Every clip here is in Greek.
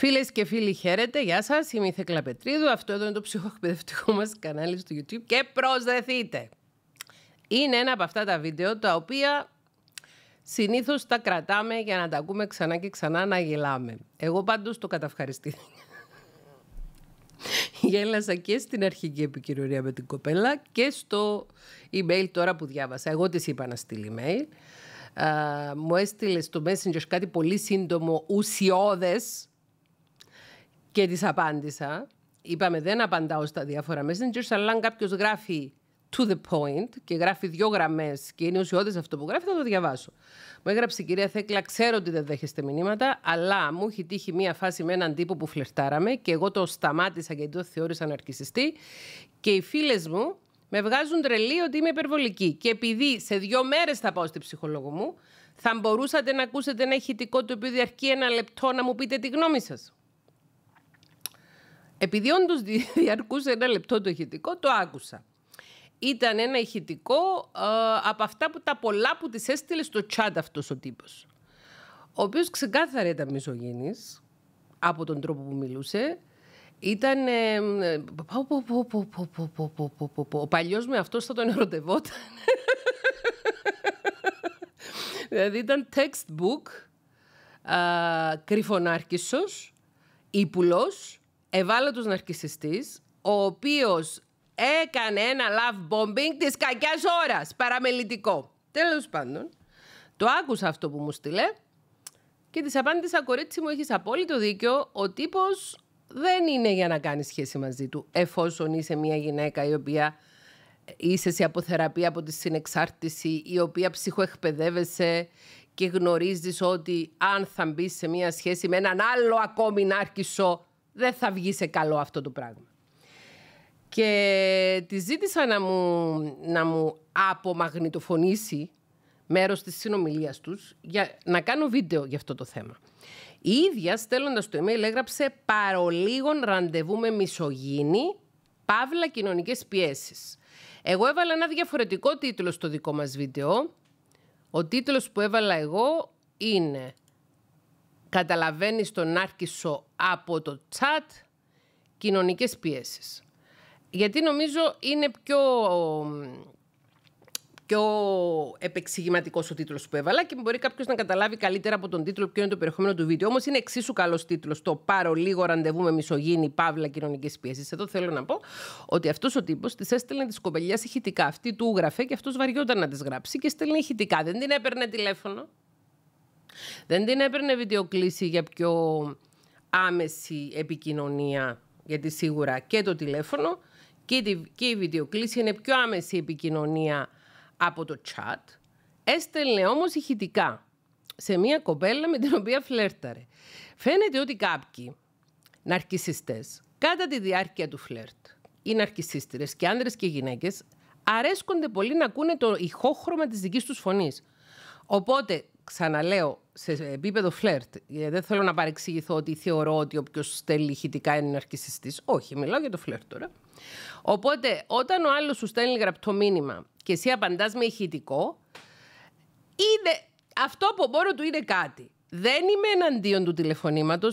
Φίλες και φίλοι, χαίρετε. Γεια σας. Είμαι η Θεκλα Πετρίδου. Αυτό εδώ είναι το ψυχοεκπαιδευτικό μας κανάλι στο YouTube. Και προσδεθείτε. Είναι ένα από αυτά τα βίντεο τα οποία συνήθως τα κρατάμε για να τα ακούμε ξανά και ξανά να γελάμε. Εγώ πάντως το καταυχαριστήθηκα. Γέλασα και στην αρχική επικοινωνία με την κοπέλα και στο email τώρα που διάβασα. Εγώ της είπα να στείλει email. μου έστειλε στο Messenger κάτι πολύ σύντομο, ουσιώδες, και τη απάντησα. Είπαμε δεν απαντάω στα διάφορα Messenger, αλλά αν κάποιος γράφει to the point και γράφει δύο γραμμές και είναι ουσιώδες αυτό που γράφει, θα το διαβάσω. Μου έγραψε η κυρία Θέκλα, ξέρω ότι δεν δέχεστε μηνύματα, αλλά μου έχει τύχει μία φάση με έναν τύπο που φλερτάραμε και εγώ το σταμάτησα γιατί το θεώρησα ναρκιστή και οι φίλες μου με βγάζουν τρελή ότι είμαι υπερβολική. Και επειδή σε δύο μέρες θα πάω στη ψυχολόγο μου, θα μπορούσατε να ακούσετε ένα ηχητικό το οποίο διαρκεί ένα λεπτό να μου πείτε τη γνώμη σας. Επειδή όντως διαρκούσε ένα λεπτό το ηχητικό, το άκουσα. Ήταν ένα ηχητικό από αυτά που τα πολλά που τη έστειλε στο τσάντ αυτός ο τύπος. Ο οποίος ξεκάθαρα ήταν μισογενής από τον τρόπο που μιλούσε. Ήταν. Ε, ο παλιός με αυτό θα τον ερωτευόταν. δηλαδή ήταν textbook, κρυφονάρκησος, ύπουλος, τους ναρκισιστής, ο οποίος έκανε ένα love bombing της κακιάς ώρας, παραμελητικό. Τέλος πάντων, το άκουσα αυτό που μου στείλε και της απάντησα, κορίτσι μου, έχεις απόλυτο δίκιο, ο τύπος δεν είναι για να κάνει σχέση μαζί του, εφόσον είσαι μια γυναίκα η οποία είσαι σε αποθεραπεία από τη συνεξάρτηση, η οποία ψυχοεκπαιδεύεσαι και γνωρίζεις ότι αν θα μπεις σε μια σχέση με έναν άλλο ακόμη νάρκισο, δεν θα βγει σε καλό αυτό το πράγμα. Και τη ζήτησα να μου, να μου απομαγνητοφωνήσει μέρος της συνομιλίας τους για να κάνω βίντεο για αυτό το θέμα. Η ίδια στέλνοντας το email έγραψε παρολίγων ραντεβού με μισογίνη, παύλα κοινωνικές πιέσεις. Εγώ έβαλα ένα διαφορετικό τίτλο στο δικό μας βίντεο. Ο τίτλος που έβαλα εγώ είναι καταλαβαίνεις τον άρχισο από το τσάτ κοινωνικές πιέσεις. Γιατί νομίζω είναι πιο, πιο επεξηγηματικός ο τίτλος που έβαλα και μπορεί κάποιος να καταλάβει καλύτερα από τον τίτλο ποιο είναι το περιεχόμενο του βίντεο. Όμως είναι εξίσου καλός τίτλος το Πάρω λίγο ραντεβού με μισογίνη, παύλα κοινωνικές πιέσεις. Εδώ θέλω να πω ότι αυτός ο τύπος τη έστελνε τη κοπελιάς ηχητικά. Αυτή του γραφέ και αυτός βαριόταν να τη γράψει και στέλνει ηχητικά. Δεν την έπαιρνε τηλέφωνο. Δεν την έπαιρνε βιντεοκλήση για πιο άμεση επικοινωνία, γιατί σίγουρα και το τηλέφωνο και η βιντεοκλήση είναι πιο άμεση επικοινωνία από το chat. Έστελνε όμως ηχητικά σε μια κοπέλα με την οποία φλέρταρε. Φαίνεται ότι κάποιοι ναρκισιστές κατά τη διάρκεια του φλερτ, οι ναρκισίστηρες και άνδρες και γυναίκες αρέσκονται πολύ να ακούνε το ηχόχρωμα της δικής τους φωνής. Οπότε, ξαναλέω, σε επίπεδο φλερτ. Ε, δεν θέλω να παρεξηγηθώ ότι θεωρώ ότι όποιος στέλνει ηχητικά είναι ναρκιστή. Όχι, μιλάω για το φλερτ τώρα. Οπότε, όταν ο άλλος σου στέλνει γραπτό μήνυμα και εσύ απαντάς με ηχητικό, είναι, αυτό από μόνο του είναι κάτι. Δεν είμαι εναντίον του τηλεφωνήματος.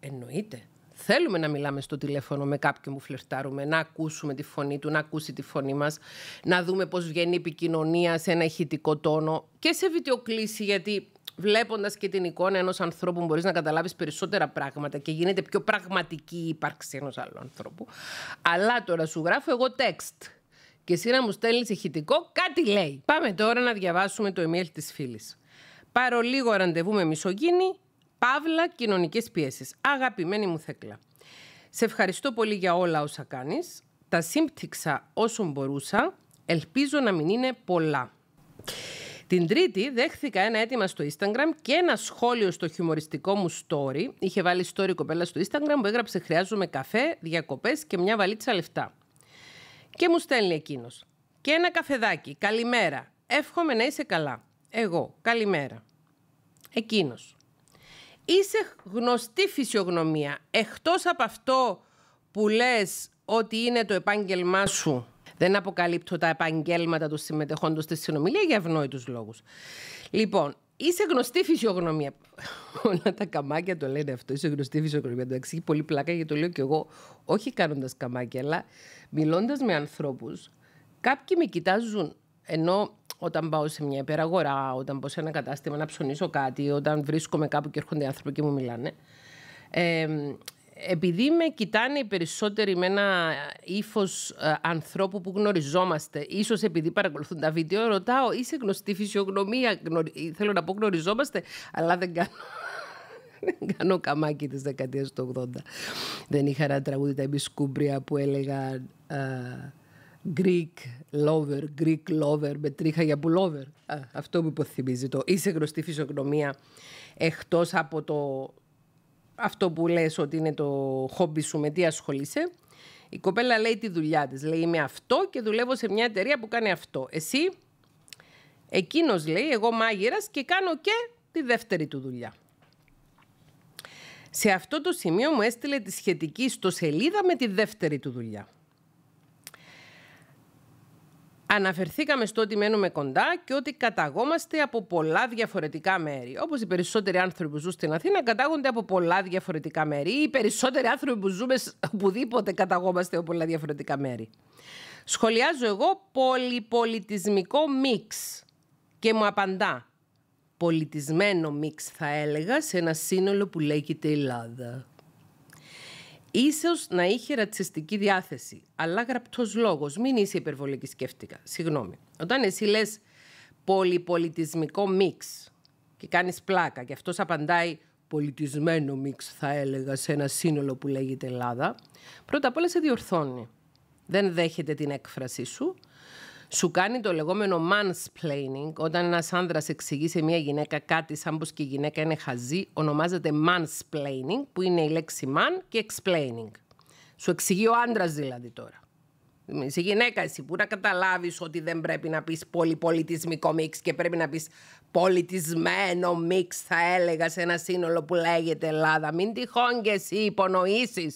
Εννοείται. Θέλουμε να μιλάμε στο τηλέφωνο με κάποιον που φλερτάρουμε, να ακούσουμε τη φωνή του, να ακούσει τη φωνή μας, να δούμε πώς βγαίνει η επικοινωνία σε ένα ηχητικό τόνο και σε βιντεοκλήση, γιατί Βλέποντας και την εικόνα ενός ανθρώπου, μπορείς να καταλάβεις περισσότερα πράγματα και γίνεται πιο πραγματική η ύπαρξη ενός άλλου ανθρώπου. Αλλά τώρα σου γράφω εγώ τέξτ Και εσύ να μου στέλνεις ηχητικό, κάτι λέει. Πάμε τώρα να διαβάσουμε το email της φίλης. Πάρω λίγο ραντεβού με μισογίνη, παύλα κοινωνικές πιέσεις. Αγαπημένη μου Θέκλα. Σε ευχαριστώ πολύ για όλα όσα κάνεις. Τα σύμπτυξα όσων μπορούσα. Ελπίζω να μην είναι πολλά. Την Τρίτη δέχθηκα ένα αίτημα στο Instagram και ένα σχόλιο στο χιουμοριστικό μου story. Είχε βάλει story κοπέλα στο Instagram που έγραψε Χρειάζομαι καφέ, διακοπές και μια βαλίτσα λεφτά. Και μου στέλνει εκείνος. Και ένα καφεδάκι. Καλημέρα. Εύχομαι να είσαι καλά. Εγώ. Καλημέρα. Εκείνος. Είσαι γνωστή φυσιογνωμία. Εκτός από αυτό που λες ότι είναι το επάγγελμά σου δεν αποκαλύπτω τα επαγγέλματα των συμμετεχόντων στη συνομιλία για ευνόητους λόγους. Λοιπόν, είσαι γνωστή φυσιογνωμία. Όλα τα καμάκια το λένε αυτό. Είσαι γνωστή φυσιογνωμία. Το εξηγεί πολύ πλάκα γιατί το λέω κι εγώ. Όχι κάνοντας καμάκια, αλλά μιλώντας με ανθρώπους, κάποιοι με κοιτάζουν ενώ όταν πάω σε μια υπεραγορά, όταν πάω σε ένα κατάστημα να ψωνίσω κάτι, όταν βρίσκομαι κάπου και έρχονται άνθρωποι και μου μιλάνε. Ε, επειδή με κοιτάνε οι περισσότεροι με ένα ύφος ε, ανθρώπου που γνωριζόμαστε, ίσως επειδή παρακολουθούν τα βίντεο, ρωτάω, είσαι γνωστή φυσιογνωμία. Γνωρι... Θέλω να πω γνωριζόμαστε, αλλά δεν κάνω. Δεν κάνω καμάκι της δεκαετίας του 80. Δεν είχα ένα τραγούδι τα επισκούμπρια που έλεγαν ε, Greek lover, Greek lover, με τρίχα για πουλόβερ. Αυτό μου υποθυμίζει το. Είσαι γνωστή φυσιογνωμία εκτός από το αυτό που λες ότι είναι το χόμπι σου, με τι ασχολείσαι. Η κοπέλα λέει τη δουλειά της. Λέει είμαι αυτό και δουλεύω σε μια εταιρεία που κάνει αυτό. Εσύ, εκείνος λέει, εγώ μάγειρας και κάνω και τη δεύτερη του δουλειά. Σε αυτό το σημείο μου έστειλε τη σχετική στο σελίδα με τη δεύτερη του δουλειά. Αναφερθήκαμε στο ότι μένουμε κοντά και ότι καταγόμαστε από πολλά διαφορετικά μέρη. Όπως οι περισσότεροι άνθρωποι που ζουν στην Αθήνα κατάγονται από πολλά διαφορετικά μέρη, ή οι περισσότεροι άνθρωποι που ζούμε οπουδήποτε καταγόμαστε από πολλά διαφορετικά μέρη. Σχολιάζω εγώ πολυπολιτισμικό μίξ και μου απαντά πολιτισμένο μίξ θα έλεγα σε ένα σύνολο που λέγεται Ελλάδα. Ίσως να είχε ρατσιστική διάθεση, αλλά γραπτός λόγος. Μην είσαι υπερβολική, σκέφτηκα. Συγγνώμη. Όταν εσύ λες πολυπολιτισμικό μίξ και κάνεις πλάκα και αυτός απαντάει πολιτισμένο μίξ, θα έλεγα, σε ένα σύνολο που λέγεται Ελλάδα, πρώτα απ' όλα σε διορθώνει. Δεν δέχεται την έκφρασή σου σου κάνει το λεγόμενο mansplaining. Όταν ένας άνδρας εξηγεί σε μια γυναίκα κάτι, σαν πως και η γυναίκα είναι χαζή, ονομάζεται mansplaining, που είναι η λέξη man και explaining. Σου εξηγεί ο άντρας δηλαδή τώρα. Είσαι γυναίκα, εσύ που να καταλάβεις ότι δεν πρέπει να πεις πολυπολιτισμικό μίξ και πρέπει να πεις πολιτισμένο μίξ, θα έλεγα, σε ένα σύνολο που λέγεται Ελλάδα. Μην τυχόν και εσύ υπονοήσεις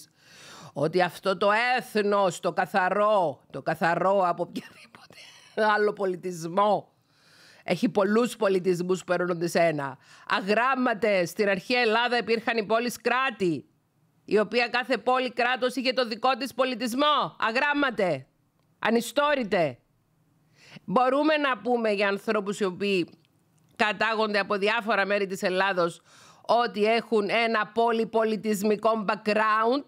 ότι αυτό το έθνος, το καθαρό, το καθαρό από οποιαδήποτε άλλο πολιτισμό. Έχει πολλούς πολιτισμούς που παίρνονται σε ένα. Αγράμματες. Στην αρχαία Ελλάδα υπήρχαν οι πόλεις κράτη. Η οποία κάθε πόλη κράτος είχε το δικό της πολιτισμό. Αγράμματε. Ανιστόρητε. Μπορούμε να πούμε για ανθρώπους οι οποίοι κατάγονται από διάφορα μέρη της Ελλάδος ότι έχουν ένα πολυπολιτισμικό background,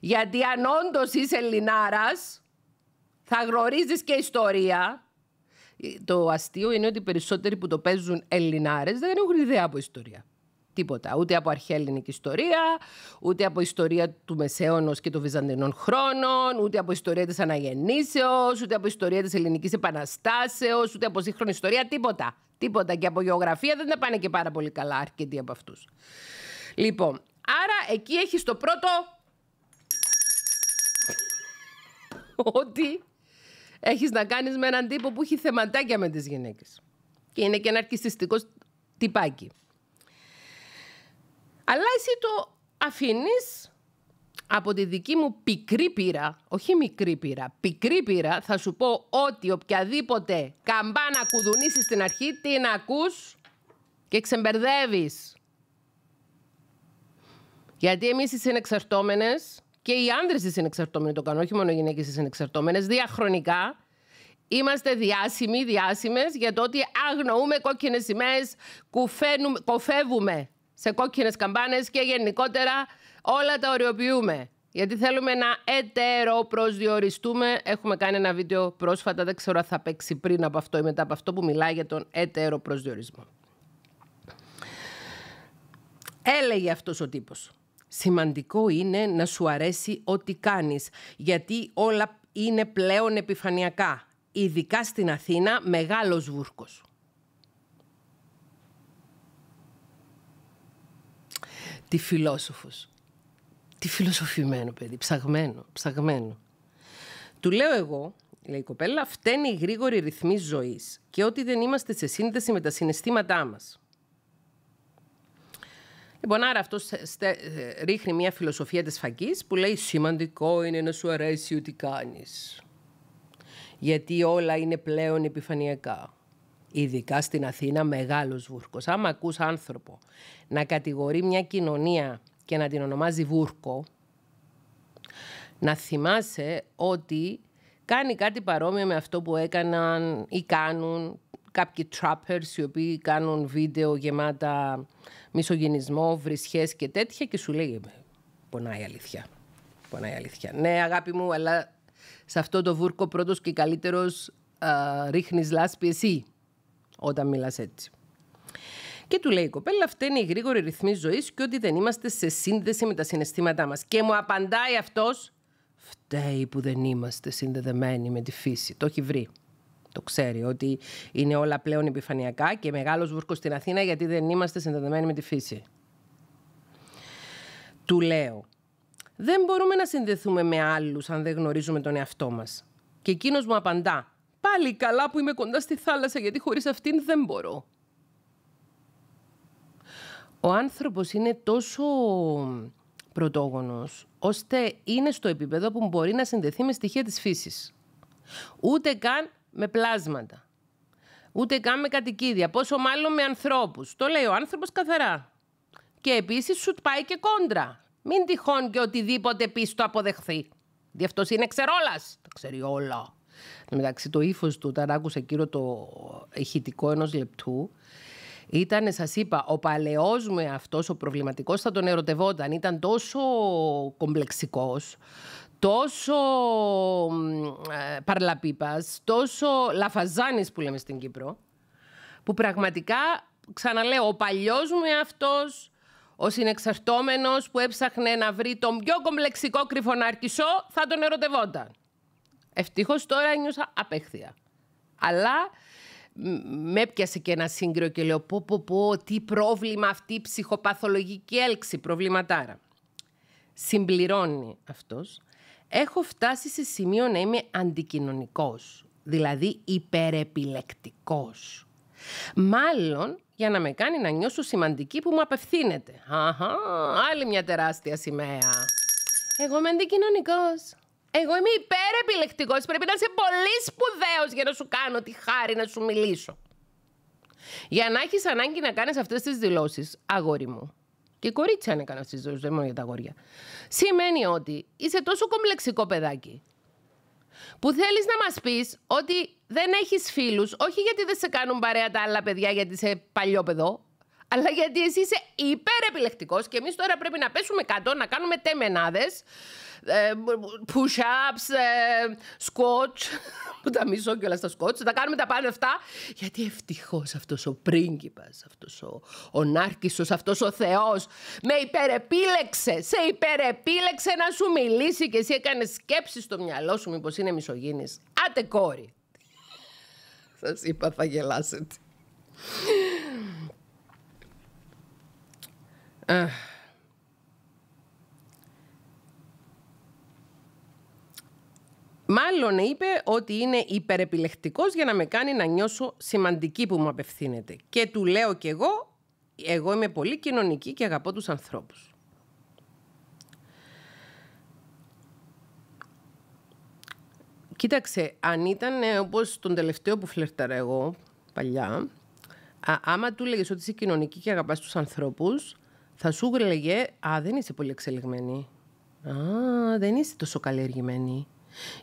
γιατί αν όντως είσαι Ελληνάρας, θα γνωρίζεις και ιστορία. Το αστείο είναι ότι οι περισσότεροι που το παίζουν Ελληνάρες δεν έχουν ιδέα από ιστορία. Τίποτα. Ούτε από αρχαία ελληνική ιστορία, ούτε από ιστορία του Μεσαίωνος και των Βυζαντινών χρόνων, ούτε από ιστορία της Αναγεννήσεως, ούτε από ιστορία της Ελληνικής Επαναστάσεως, ούτε από σύγχρονη ιστορία. Τίποτα. Τίποτα. Και από γεωγραφία δεν τα πάνε και πάρα πολύ καλά αρκετοί από αυτούς. Λοιπόν, άρα εκεί έχεις το πρώτο ότι έχεις να κάνεις με έναν τύπο που έχει θεματάκια με τις γυναίκες. Και είναι και ένα αρκιστικό τυπάκι. Αλλά εσύ το αφήνεις από τη δική μου πικρή πείρα, όχι μικρή πείρα, πικρή πείρα, θα σου πω ότι οποιαδήποτε καμπάνα κουδουνίσεις στην αρχή, την ακούς και ξεμπερδεύεις. Γιατί εμείς οι συνεξαρτώμενες και οι άνδρες είναι εξαρτώμενοι το κάνουν, όχι μόνο οι γυναίκες είναι εξαρτώμενε. διαχρονικά είμαστε διάσημοι, διάσημες για το ότι αγνοούμε κόκκινες σημαίες, κοφεύουμε σε κόκκινες καμπάνες και γενικότερα όλα τα οριοποιούμε. Γιατί θέλουμε να ετεροπροσδιοριστούμε. Έχουμε κάνει ένα βίντεο πρόσφατα, δεν ξέρω αν θα παίξει πριν από αυτό ή μετά από αυτό που μιλάει για τον ετεροπροσδιορισμό. Έλεγε αυτός ο τύπος. Σημαντικό είναι να σου αρέσει ό,τι κάνεις, γιατί όλα είναι πλέον επιφανειακά. Ειδικά στην Αθήνα, μεγάλος βούρκος. Τι φιλόσοφος. Τη φιλοσοφημένο παιδί, ψαγμένο, ψαγμένο. Του λέω εγώ, λέει η κοπέλα, φταίνει η γρήγορη ρυθμή ζωής και ότι δεν είμαστε σε σύνδεση με τα συναισθήματά μας. Λοιπόν, άρα αυτό ρίχνει μια φιλοσοφία της φαγής που λέει «Σημαντικό είναι να σου αρέσει ότι κάνεις». Γιατί όλα είναι πλέον επιφανειακά. Ειδικά στην Αθήνα μεγάλος βούρκος. Άμα ακούς άνθρωπο να κατηγορεί μια κοινωνία και να την ονομάζει βούρκο, να θυμάσαι ότι κάνει κάτι παρόμοιο με αυτό που έκαναν ή κάνουν κάποιοι trappers οι οποίοι κάνουν βίντεο γεμάτα μισογενισμό, βρισχές και τέτοια και σου λέει πονάει αλήθεια. Πονάει αλήθεια. Ναι, αγάπη μου, αλλά σε αυτό το βούρκο πρώτος και καλύτερος ρίχνει ρίχνεις λάσπη εσύ όταν μιλάς έτσι. Και του λέει η κοπέλα, αυτή είναι η γρήγορη ρυθμή ζωής και ότι δεν είμαστε σε σύνδεση με τα συναισθήματά μας. Και μου απαντάει αυτός, φταίει που δεν είμαστε συνδεδεμένοι με τη φύση. Το έχει βρει το ξέρει ότι είναι όλα πλέον επιφανειακά και μεγάλος βούρκος στην Αθήνα γιατί δεν είμαστε συνδεδεμένοι με τη φύση. Του λέω, δεν μπορούμε να συνδεθούμε με άλλους αν δεν γνωρίζουμε τον εαυτό μας. Και εκείνος μου απαντά, πάλι καλά που είμαι κοντά στη θάλασσα γιατί χωρίς αυτήν δεν μπορώ. Ο άνθρωπος είναι τόσο πρωτόγονος, ώστε είναι στο επίπεδο που μπορεί να συνδεθεί με στοιχεία της φύσης. Ούτε καν με πλάσματα. Ούτε καν με κατοικίδια. Πόσο μάλλον με ανθρώπους. Το λέει ο άνθρωπος καθαρά. Και επίσης σου πάει και κόντρα. Μην τυχόν και οτιδήποτε πεις το αποδεχθεί. Δι' αυτός είναι ξερόλας. Τα ξέρει όλα. Εν μεταξύ, το ύφος του, όταν άκουσα εκείνο το ηχητικό ενός λεπτού, ήταν, σας είπα, ο παλαιός μου αυτό, ο προβληματικός, θα τον ερωτευόταν. Ήταν τόσο κομπλεξικός, τόσο ε, παρλαπίπας, τόσο λαφαζάνης που λέμε στην Κύπρο, που πραγματικά, ξαναλέω, ο παλιός μου αυτός, ο συνεξαρτώμενος που έψαχνε να βρει τον πιο κομπλεξικό κρυφονάρκισό, θα τον ερωτευόταν. Ευτυχώς τώρα νιώσα απέχθεια. Αλλά με έπιασε και ένα σύγκριο και λέω πω πω πω τι πρόβλημα αυτή η ψυχοπαθολογική έλξη, προβληματάρα. Συμπληρώνει αυτός έχω φτάσει σε σημείο να είμαι αντικοινωνικός, δηλαδή υπερεπιλεκτικός. Μάλλον για να με κάνει να νιώσω σημαντική που μου απευθύνεται. Αχα, άλλη μια τεράστια σημαία. Εγώ είμαι αντικοινωνικός. Εγώ είμαι υπερεπιλεκτικός. Πρέπει να είσαι πολύ σπουδαίος για να σου κάνω τη χάρη να σου μιλήσω. Για να έχεις ανάγκη να κάνεις αυτές τις δηλώσεις, αγόρι μου, και κορίτσια αν έκανα στη ζωή δεν μόνο για τα αγόρια. Σημαίνει ότι είσαι τόσο κομπλεξικό παιδάκι. Που θέλεις να μας πεις ότι δεν έχεις φίλους, όχι γιατί δεν σε κάνουν παρέα τα άλλα παιδιά, γιατί είσαι παλιό παιδό, αλλά γιατί εσύ είσαι υπερεπιλεκτικός και εμείς τώρα πρέπει να πέσουμε κάτω, να κάνουμε τεμενάδες, ε, push-ups, σκότς, ε, που τα μισώ όλα στα σκότς, τα κάνουμε τα πάνω αυτά. Γιατί ευτυχώς αυτός ο πρίγκιπας, αυτός ο, ο αυτός ο θεός με υπερεπίλεξε, σε υπερεπίλεξε να σου μιλήσει και εσύ έκανες σκέψη στο μυαλό σου μήπως είναι μισογίνης. Άτε κόρη. Σας είπα θα γελάσετε. Ε. Μάλλον είπε ότι είναι υπερεπιλεκτικός για να με κάνει να νιώσω σημαντική που μου απευθύνεται. Και του λέω κι εγώ, εγώ είμαι πολύ κοινωνική και αγαπώ τους ανθρώπους. Κοίταξε, αν ήταν ε, όπως τον τελευταίο που φλερτάρα εγώ παλιά, άμα του λέγες ότι είσαι κοινωνική και αγαπάς τους ανθρώπους, θα σου έλεγε «Α, δεν είσαι πολύ εξελιγμένη». «Α, δεν είσαι τόσο καλλιεργημένη».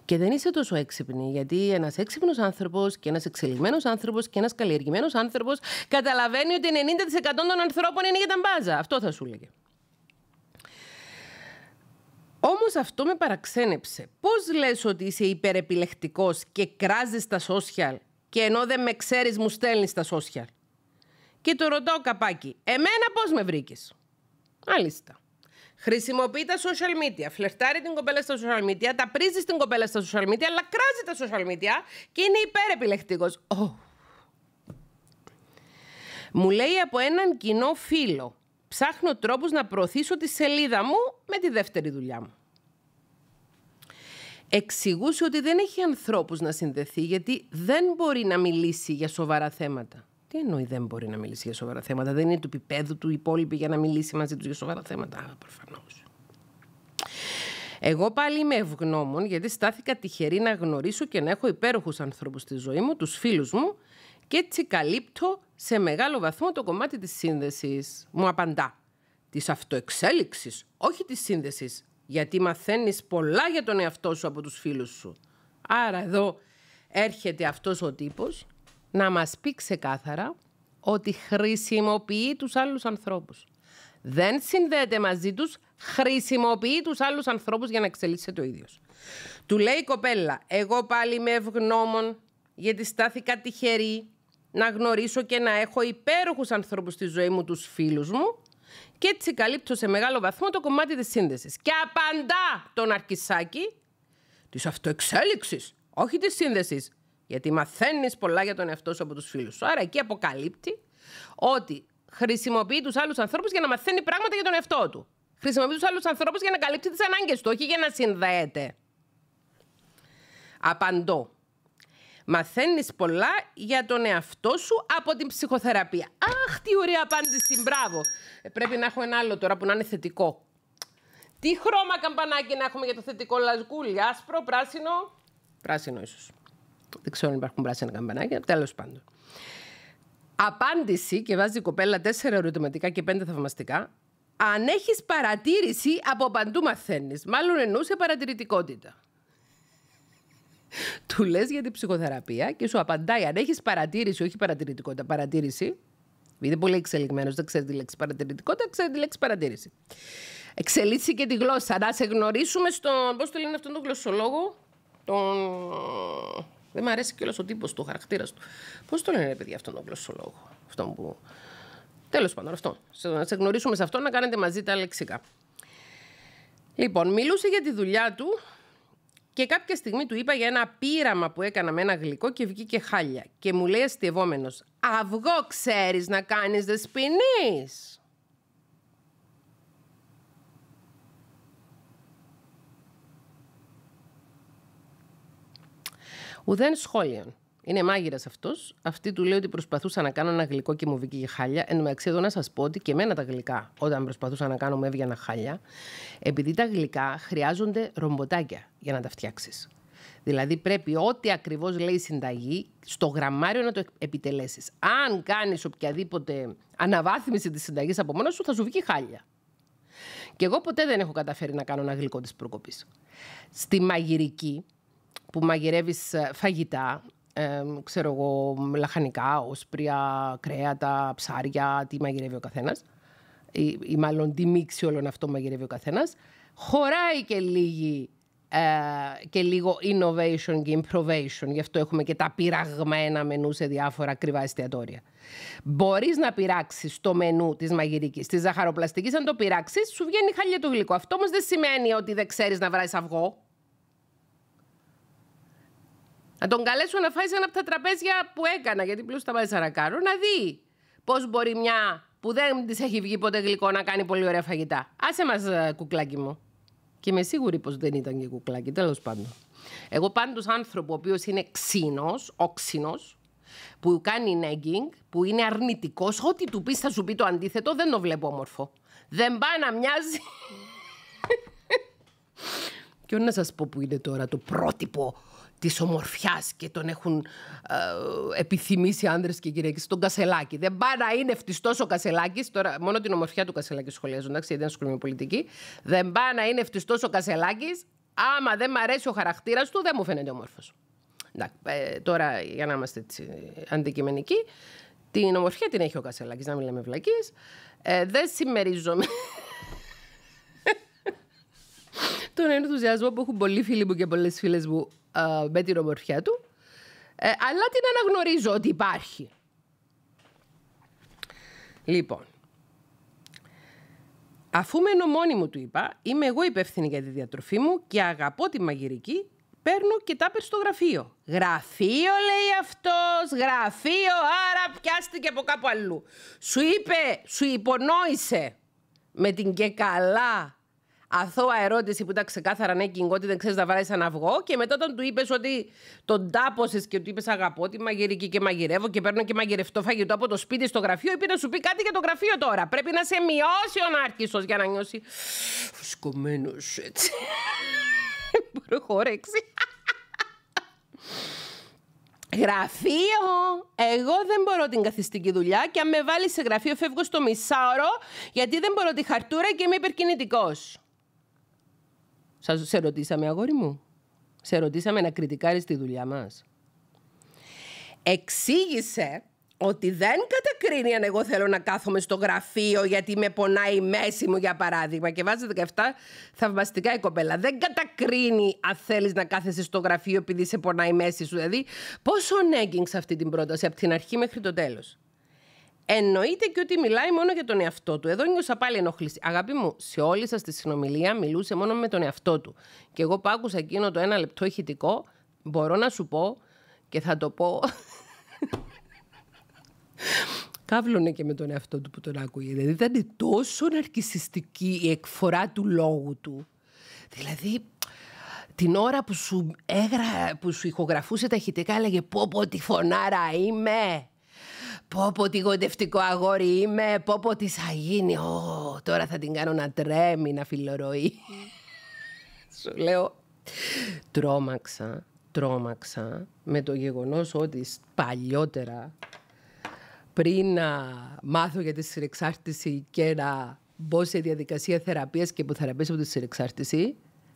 Και δεν είσαι τόσο έξυπνη, γιατί ένας έξυπνος άνθρωπος και ένας εξελιγμένος άνθρωπος και ένας καλλιεργημένος άνθρωπος καταλαβαίνει ότι 90% των ανθρώπων είναι για τα μπάζα. Αυτό θα σου έλεγε. Όμως αυτό με παραξένεψε. Πώς λες ότι είσαι υπερεπιλεκτικός και κράζεις τα social και ενώ δεν με ξέρεις μου στέλνεις τα social. Και το ρωτάω καπάκι, εμένα πώς με βρήκες. Μάλιστα. Χρησιμοποιεί τα social media, φλερτάρει την κοπέλα στα social media, τα πρίζει την κοπέλα στα social media, αλλά κράζει τα social media και είναι υπερεπιλεκτικός. Oh. Μου λέει από έναν κοινό φίλο, ψάχνω τρόπους να προωθήσω τη σελίδα μου με τη δεύτερη δουλειά μου. Εξηγούσε ότι δεν έχει ανθρώπους να συνδεθεί γιατί δεν μπορεί να μιλήσει για σοβαρά θέματα. Τι εννοεί δεν μπορεί να μιλήσει για σοβαρά θέματα. Δεν είναι του επίπεδου του υπόλοιπη για να μιλήσει μαζί τους για σοβαρά θέματα. προφανώς. Εγώ πάλι είμαι ευγνώμων γιατί στάθηκα τυχερή να γνωρίσω και να έχω υπέροχους ανθρώπους στη ζωή μου, τους φίλους μου, και έτσι καλύπτω σε μεγάλο βαθμό το κομμάτι της σύνδεσης. Μου απαντά. Της αυτοεξέλιξης, όχι της σύνδεσης. Γιατί μαθαίνεις πολλά για τον εαυτό σου από τους φίλους σου. Άρα εδώ έρχεται αυτός ο τύπος να μας πει ξεκάθαρα ότι χρησιμοποιεί τους άλλους ανθρώπους. Δεν συνδέεται μαζί τους, χρησιμοποιεί τους άλλους ανθρώπους για να εξελίσσεται το ίδιος. Του λέει η κοπέλα, εγώ πάλι με ευγνώμων γιατί στάθηκα τυχερή να γνωρίσω και να έχω υπέροχους ανθρώπους στη ζωή μου, τους φίλους μου και έτσι καλύπτω σε μεγάλο βαθμό το κομμάτι της σύνδεσης. Και απαντά τον Αρκισάκη της αυτοεξέλιξης, όχι της σύνδεσης. Γιατί μαθαίνεις πολλά για τον εαυτό σου από τους φίλους σου. Άρα εκεί αποκαλύπτει ότι χρησιμοποιεί τους άλλους ανθρώπους για να μαθαίνει πράγματα για τον εαυτό του. Χρησιμοποιεί τους άλλους ανθρώπους για να καλύψει τις ανάγκες του, όχι για να συνδέεται. Απαντώ. Μαθαίνεις πολλά για τον εαυτό σου από την ψυχοθεραπεία. Αχ, τι ωραία απάντηση, μπράβο. Ε, πρέπει να έχω ένα άλλο τώρα που να είναι θετικό. Τι χρώμα καμπανάκι να έχουμε για το θετικό λαζκούλι, άσπρο, πράσινο. Πράσινο ίσως. Δεν ξέρω αν υπάρχουν πράσινα καμπανάκια. Τέλος πάντων. Απάντηση και βάζει η κοπέλα τέσσερα ερωτηματικά και πέντε θαυμαστικά. Αν έχεις παρατήρηση, από παντού μαθαίνεις. Μάλλον εννοούσε παρατηρητικότητα. Του λες για την ψυχοθεραπεία και σου απαντάει. Αν έχεις παρατήρηση, όχι παρατηρητικότητα, παρατήρηση. Επειδή είναι πολύ εξελιγμένος, δεν ξέρεις τη λέξη παρατηρητικότητα, ξέρει τη λέξη παρατήρηση. Εξελίσσει και τη γλώσσα. Να σε γνωρίσουμε στον. Πώς το λένε αυτόν τον γλωσσολόγο, τον δεν μου αρέσει κιόλας ο τύπος του, ο χαρακτήρας του. Πώς το λένε, παιδιά, αυτόν τον γλωσσολόγο. Αυτόν που. Τέλος πάντων, αυτό. Να σε γνωρίσουμε σε αυτόν να κάνετε μαζί τα λεξικά. Λοιπόν, μιλούσε για τη δουλειά του και κάποια στιγμή του είπα για ένα πείραμα που έκανα με ένα γλυκό και βγήκε χάλια. Και μου λέει αστευόμενο, Αυγό ξέρεις να κάνεις δεσπινή. Ουδέν σχόλιον. Είναι μάγειρας αυτός. Αυτή του λέει ότι προσπαθούσα να κάνω ένα γλυκό και μου βγήκε χάλια. Εν μεταξύ, εδώ να σας πω ότι και εμένα τα γλυκά, όταν προσπαθούσα να κάνω, μου έβγαινα χάλια. Επειδή τα γλυκά χρειάζονται ρομποτάκια για να τα φτιάξεις. Δηλαδή πρέπει ό,τι ακριβώς λέει η συνταγή στο γραμμάριο να το επιτελέσεις. Αν κάνεις οποιαδήποτε αναβάθμιση της συνταγής από μόνος σου θα σου βγει χάλια. Και εγώ ποτέ δεν έχω καταφέρει να κάνω ένα γλυκό της προκοπής. Στη μαγειρική που μαγειρεύεις ε, φαγητά, ξέρω εγώ, λαχανικά, όσπρια, κρέατα, ψάρια, τι μαγειρεύει ο καθένας. Ή, ή μάλλον τι μίξη όλων αυτό μαγειρεύει ο καθένας. Χωράει και λίγη ε, και λίγο innovation και improvation. Γι' αυτό έχουμε και τα πειραγμένα μενού σε διάφορα ακριβά εστιατόρια. Μπορείς να πειράξεις το μενού της μαγειρικής, της ζαχαροπλαστικής. Αν το πειράξεις, σου βγαίνει χαλιά το γλυκό. Αυτό όμως δεν σημαίνει ότι δεν ξέρεις να βράσει αυγό. Να τον καλέσω να φάει ένα από τα τραπέζια που έκανα, γιατί πλέον τα πάει σαρακάρο, να δει πώς μπορεί μια που δεν της έχει βγει ποτέ γλυκό να κάνει πολύ ωραία φαγητά. Άσε μας, ε, κουκλάκι μου. Και είμαι σίγουρη πως δεν ήταν και κουκλάκι, τέλος πάντων. Εγώ πάντως άνθρωπο ο οποίος είναι ξύνος, όξινο, που κάνει νέγκινγκ, που είναι αρνητικός, ό,τι του πεις θα σου πει το αντίθετο, δεν το βλέπω όμορφο. Δεν πά να μοιάζει. και να σας πω που είναι τώρα το πρότυπο της ομορφιάς και τον έχουν ε, επιθυμήσει άνδρες και γυναίκες. τον Κασελάκη. Δεν πάει να είναι φτιστό ο Κασελάκης, τώρα μόνο την ομορφιά του Κασελάκη σχολιάζουν, εντάξει, γιατί δεν ασχολούμαι πολιτική, δεν πάει να είναι φτιστό ο Κασελάκης, άμα δεν μ' αρέσει ο χαρακτήρας του, δεν μου φαίνεται ομόρφος. Ε, τώρα, για να είμαστε αντικειμενικοί, την ομορφιά την έχει ο Κασελάκης, να λέμε βλακής. Ε, δεν συμμερίζομαι τον ενθουσιασμό που έχουν πολλοί φίλοι μου και πολλές φίλες μου με την ομορφιά του, ε, αλλά την αναγνωρίζω ότι υπάρχει. Λοιπόν, αφού με μόνη μου του είπα, είμαι εγώ υπεύθυνη για τη διατροφή μου και αγαπώ τη μαγειρική, παίρνω και τα στο γραφείο. Γραφείο λέει αυτός, γραφείο, άρα πιάστηκε από κάπου αλλού. Σου είπε, σου υπονόησε με την και καλά αθώα ερώτηση που ήταν ξεκάθαρα ναι, εγώ ότι δεν ξέρεις να βάλεις ένα αυγό. Και μετά όταν του είπες ότι τον τάπωσες και του είπες Αγαπώ τη μαγειρική και μαγειρεύω και παίρνω και μαγειρευτό φαγητό από το σπίτι στο γραφείο, είπε να σου πει κάτι για το γραφείο τώρα. Πρέπει να σε μειώσει ο Νάρκησο για να νιώσει. Φουσκωμένος έτσι. Προχώρεξη. Γραφείο! Εγώ δεν μπορώ την καθιστική δουλειά και αν με βάλεις σε γραφείο φεύγω στο μισάωρο γιατί δεν μπορώ τη χαρτούρα και είμαι υπερκινητικός. Σας σε ρωτήσαμε, αγόρι μου. Σε ρωτήσαμε να κριτικάρεις τη δουλειά μας. Εξήγησε ότι δεν κατακρίνει αν εγώ θέλω να κάθομαι στο γραφείο γιατί με πονάει η μέση μου για παράδειγμα και βάζει 17 θαυμαστικά η κοπέλα. Δεν κατακρίνει αν θέλεις να κάθεσαι στο γραφείο επειδή σε πονάει η μέση σου. Δηλαδή πόσο νέγκινγκ σε αυτή την πρόταση από την αρχή μέχρι το τέλος. Εννοείται και ότι μιλάει μόνο για τον εαυτό του. Εδώ νιώσα πάλι ενοχλήση. Αγάπη μου, σε όλη σας τη συνομιλία μιλούσε μόνο με τον εαυτό του. Και εγώ που άκουσα εκείνο το ένα λεπτό ηχητικό, μπορώ να σου πω και θα το πω. Κάβλωνε και με τον εαυτό του που τον άκουγε. Δηλαδή ήταν τόσο ναρκιστική η εκφορά του λόγου του. Δηλαδή, την ώρα που σου, έγρα, που ηχογραφούσε τα ηχητικά, έλεγε πω πω τι φωνάρα είμαι. Πω πω τι γοντευτικό αγόρι είμαι, πω πω τι θα γίνει. τώρα θα την κάνω να τρέμει, να φιλορροεί. Σου λέω, τρόμαξα, τρόμαξα με το γεγονός ότι παλιότερα πριν να μάθω για τη συρεξάρτηση και να μπω σε διαδικασία θεραπείας και υποθεραπείας από τη συρεξάρτηση,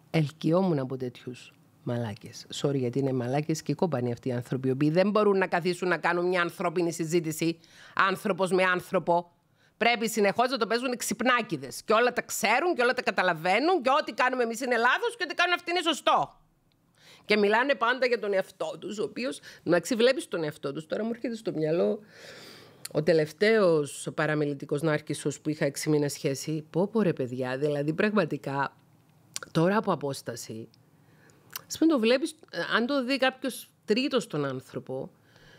ελκυόμουν από τέτοιους μαλάκες. Sorry, γιατί είναι μαλάκες και κόμπανοι αυτοί οι άνθρωποι, οι οποίοι δεν μπορούν να καθίσουν να κάνουν μια ανθρώπινη συζήτηση, άνθρωπος με άνθρωπο. Πρέπει συνεχώς να το παίζουν ξυπνάκιδε. Και όλα τα ξέρουν και όλα τα καταλαβαίνουν και ό,τι κάνουμε εμείς είναι λάθος και ό,τι κάνουν αυτοί είναι σωστό. Και μιλάνε πάντα για τον εαυτό τους, ο οποίος. Να βλέπεις τον εαυτό τους. Τώρα μου έρχεται στο μυαλό ο τελευταίος παραμελητικός νάρκησος που είχα 6 μήνες σχέση. πόπορε παιδιά, δηλαδή πραγματικά τώρα από απόσταση ας πούμε, το βλέπεις, ε, αν το δει κάποιος τρίτος τον άνθρωπο,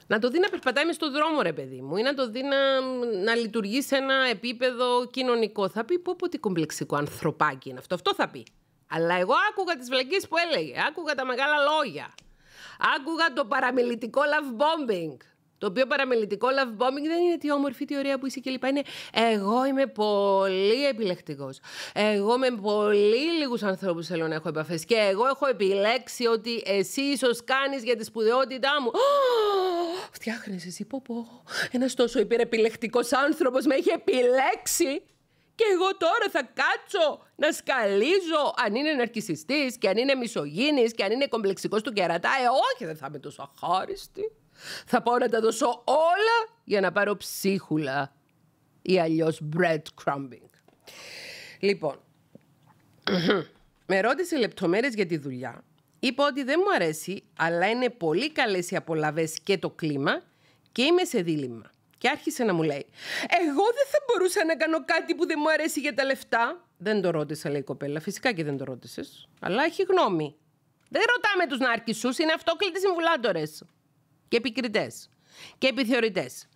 να το δει να περπατάει μες στον δρόμο, ρε παιδί μου, ή να το δει να, λειτουργεί σε ένα επίπεδο κοινωνικό. Θα πει πω, πω τι κομπλεξικό ανθρωπάκι είναι αυτό. Αυτό θα πει. Αλλά εγώ άκουγα τις βλακίες που έλεγε, άκουγα τα μεγάλα λόγια, άκουγα το παραμιλητικό love bombing. Το οποίο παραμελητικό love bombing δεν είναι τι όμορφη, τι ωραία που είσαι κλπ. Είναι εγώ είμαι πολύ επιλεκτικός. Εγώ με πολύ λίγους ανθρώπους θέλω να έχω επαφές. Και εγώ έχω επιλέξει ότι εσύ ίσως κάνεις για τη σπουδαιότητά μου. Φτιάχνεις εσύ, πω πω. Ένας τόσο υπερεπιλεκτικός άνθρωπος με έχει επιλέξει. Και εγώ τώρα θα κάτσω να σκαλίζω αν είναι ναρκισιστής και αν είναι μισογίνης και αν είναι κομπλεξικός του κερατά. Ε, όχι, δεν θα είμαι τόσο αχάριστη. Θα πάω να τα δώσω όλα για να πάρω ψίχουλα ή αλλιώς bread crumbing. Λοιπόν, με ρώτησε λεπτομέρειες για τη δουλειά. Είπα ότι δεν μου αρέσει, αλλά είναι πολύ καλές οι απολαυέ και το κλίμα και είμαι σε δίλημα. Και άρχισε να μου λέει, εγώ δεν θα μπορούσα να κάνω κάτι που δεν μου αρέσει για τα λεφτά. Δεν το ρώτησα, λέει η κοπέλα. Φυσικά και δεν το ρώτησες, αλλά έχει γνώμη. Δεν ρωτάμε τους ναρκισσούς, είναι αυτόκλητοι συμβουλάτορες και επικριτές και επιθεωρητές.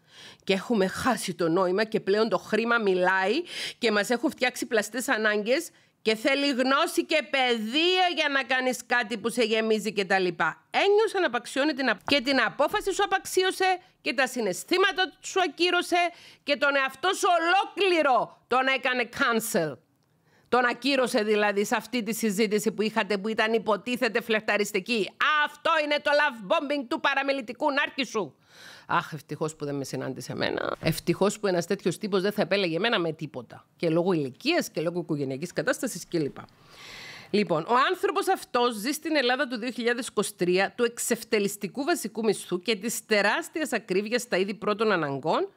Και έχουμε χάσει το νόημα και πλέον το χρήμα μιλάει και μας έχουν φτιάξει πλαστές ανάγκες και θέλει γνώση και παιδεία για να κάνεις κάτι που σε γεμίζει και τα λοιπά. Ένιωσε να απαξιώνει την και την απόφαση σου απαξίωσε και τα συναισθήματα σου ακύρωσε και τον εαυτό σου ολόκληρο τον έκανε cancel. Τον ακύρωσε δηλαδή σε αυτή τη συζήτηση που είχατε που ήταν υποτίθεται φλεχταριστική. Αυτό είναι το love bombing του παραμελητικού νάρκη σου. Αχ, ευτυχώς που δεν με συνάντησε εμένα. Ευτυχώς που ένας τέτοιος τύπος δεν θα επέλεγε εμένα με τίποτα. Και λόγω ηλικίας και λόγω οικογενειακής κατάστασης κλπ. Λοιπόν, ο άνθρωπος αυτός ζει στην Ελλάδα του 2023 του εξευτελιστικού βασικού μισθού και της τεράστιας ακρίβειας στα είδη πρώτων αναγκών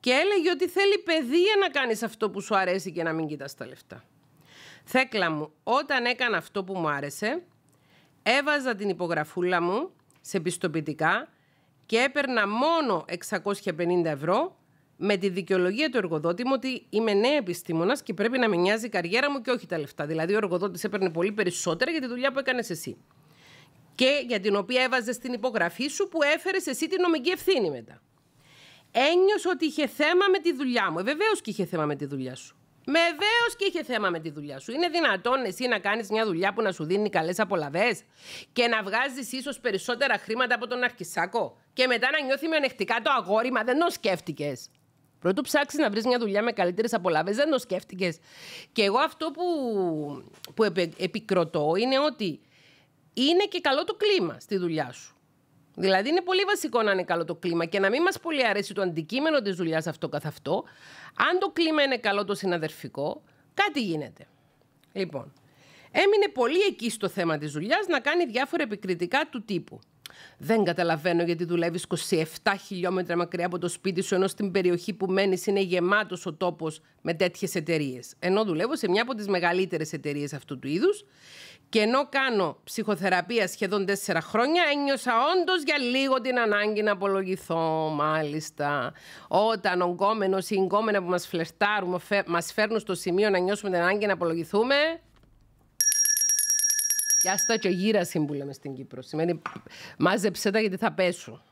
και έλεγε ότι θέλει παιδεία να κάνεις αυτό που σου αρέσει και να μην κοιτάς τα λεφτά. Θέκλα μου, όταν έκανα αυτό που μου άρεσε, έβαζα την υπογραφούλα μου σε πιστοποιητικά και έπαιρνα μόνο 650 ευρώ με τη δικαιολογία του εργοδότη μου ότι είμαι νέα επιστήμονας και πρέπει να με νοιάζει η καριέρα μου και όχι τα λεφτά. Δηλαδή, ο εργοδότης έπαιρνε πολύ περισσότερα για τη δουλειά που έκανες εσύ. Και για την οποία έβαζες την υπογραφή σου που έφερες εσύ την νομική ευθύνη μετά. Ένιωσε ότι είχε θέμα με τη δουλειά μου. Ε, Βεβαίως και είχε θέμα με τη δουλειά σου. Βεβαίω και είχε θέμα με τη δουλειά σου. Είναι δυνατόν εσύ να κάνεις μια δουλειά που να σου δίνει καλές απολαυέ και να βγάζεις ίσως περισσότερα χρήματα από τον Αρχισάκο και μετά να νιώθει μειονεκτικά το αγόρι, μα δεν το σκέφτηκες. Πρώτο ψάξεις να βρεις μια δουλειά με καλύτερες απολαυέ, δεν το σκέφτηκες. Και εγώ αυτό που, που επικροτώ είναι ότι είναι και καλό το κλίμα στη δουλειά σου. Δηλαδή είναι πολύ βασικό να είναι καλό το κλίμα και να μην μας πολύ αρέσει το αντικείμενο της δουλειάς αυτό καθ' αυτό. Αν το κλίμα είναι καλό το συναδερφικό, κάτι γίνεται. Λοιπόν, έμεινε πολύ εκεί στο θέμα της δουλειάς να κάνει διάφορα επικριτικά του τύπου. Δεν καταλαβαίνω γιατί δουλεύεις 27 χιλιόμετρα μακριά από το σπίτι σου, ενώ στην περιοχή που μένεις είναι γεμάτος ο τόπος με τέτοιες εταιρείες. Ενώ δουλεύω σε μια από τις μεγαλύτερες εταιρείες αυτού του είδους και ενώ κάνω ψυχοθεραπεία σχεδόν τέσσερα χρόνια, ένιωσα όντως για λίγο την ανάγκη να απολογηθώ. Μάλιστα, όταν ο γκόμενος ή η γκόμενα που μας φλερτάρουν μας φέρνουν στο σημείο να νιώσουμε την ανάγκη να απολογηθούμε. Γεια στα και γύρα, που λέμε στην Κύπρο. Σημαίνει μάζεψε τα γιατί θα πέσω.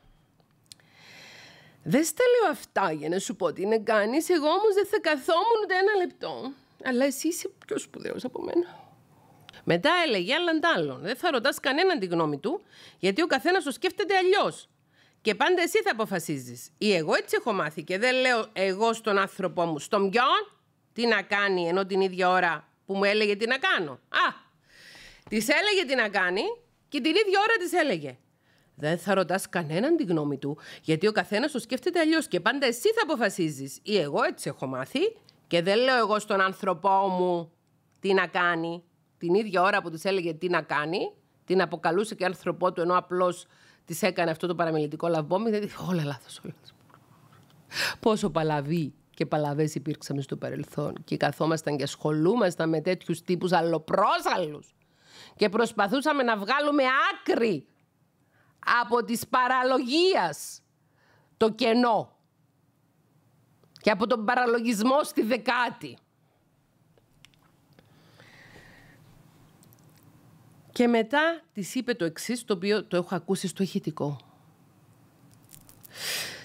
Δεν στα λέω αυτά για να σου πω τι είναι κάνει. Εγώ όμως δεν θα καθόμουν ούτε ένα λεπτό. Αλλά εσύ είσαι πιο σπουδαίος από μένα. Μετά έλεγε άλλαν άλλον. Δεν θα ρωτάς κανέναν τη γνώμη του, γιατί ο καθένας το σκέφτεται αλλιώς. Και πάντα εσύ θα αποφασίζεις. Ή εγώ έτσι έχω μάθει και δεν λέω εγώ στον άνθρωπό μου, στον ποιον, τι να κάνει, ενώ την ίδια ώρα που μου έλεγε τι να κάνω. Α! Της έλεγε τι να κάνει και την ίδια ώρα της έλεγε. Δεν θα ρωτάς κανέναν τη γνώμη του, γιατί ο καθένας το σκέφτεται αλλιώς και πάντα εσύ θα αποφασίζεις. Ή εγώ έτσι έχω μάθει και δεν λέω εγώ στον άνθρωπό μου τι να κάνει την ίδια ώρα που τη έλεγε τι να κάνει, την αποκαλούσε και άνθρωπό του, ενώ απλώς της έκανε αυτό το παραμελητικό λαβόμι. Δηλαδή, όλα λάθος, όλα. Πόσο παλαβή και παλαβές υπήρξαμε στο παρελθόν και καθόμασταν και ασχολούμασταν με τέτοιους τύπους αλλοπρόσαλλους και προσπαθούσαμε να βγάλουμε άκρη από τις παραλογίας το κενό και από τον παραλογισμό στη δεκάτη. Και μετά της είπε το εξής, το οποίο το έχω ακούσει στο ηχητικό.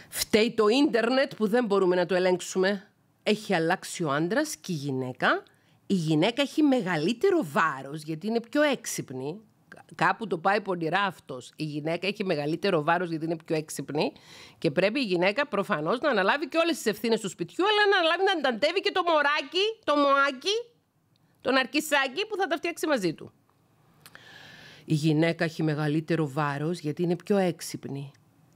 Φταίει το ίντερνετ που δεν μπορούμε να το ελέγξουμε. Έχει αλλάξει ο άντρας και η γυναίκα. Η γυναίκα έχει μεγαλύτερο βάρος γιατί είναι πιο έξυπνη. Κάπου το πάει πονηρά αυτός. Η γυναίκα έχει μεγαλύτερο βάρος γιατί είναι πιο έξυπνη και πρέπει η γυναίκα προφανώς να αναλάβει και όλες τις ευθύνες του σπιτιού, αλλά να αναλάβει να ανταντεύει και το μωράκι, το μωάκι, τον αρκισάκι που θα τα φτιάξει μαζί του. Η γυναίκα έχει μεγαλύτερο βάρος γιατί είναι πιο έξυπνη.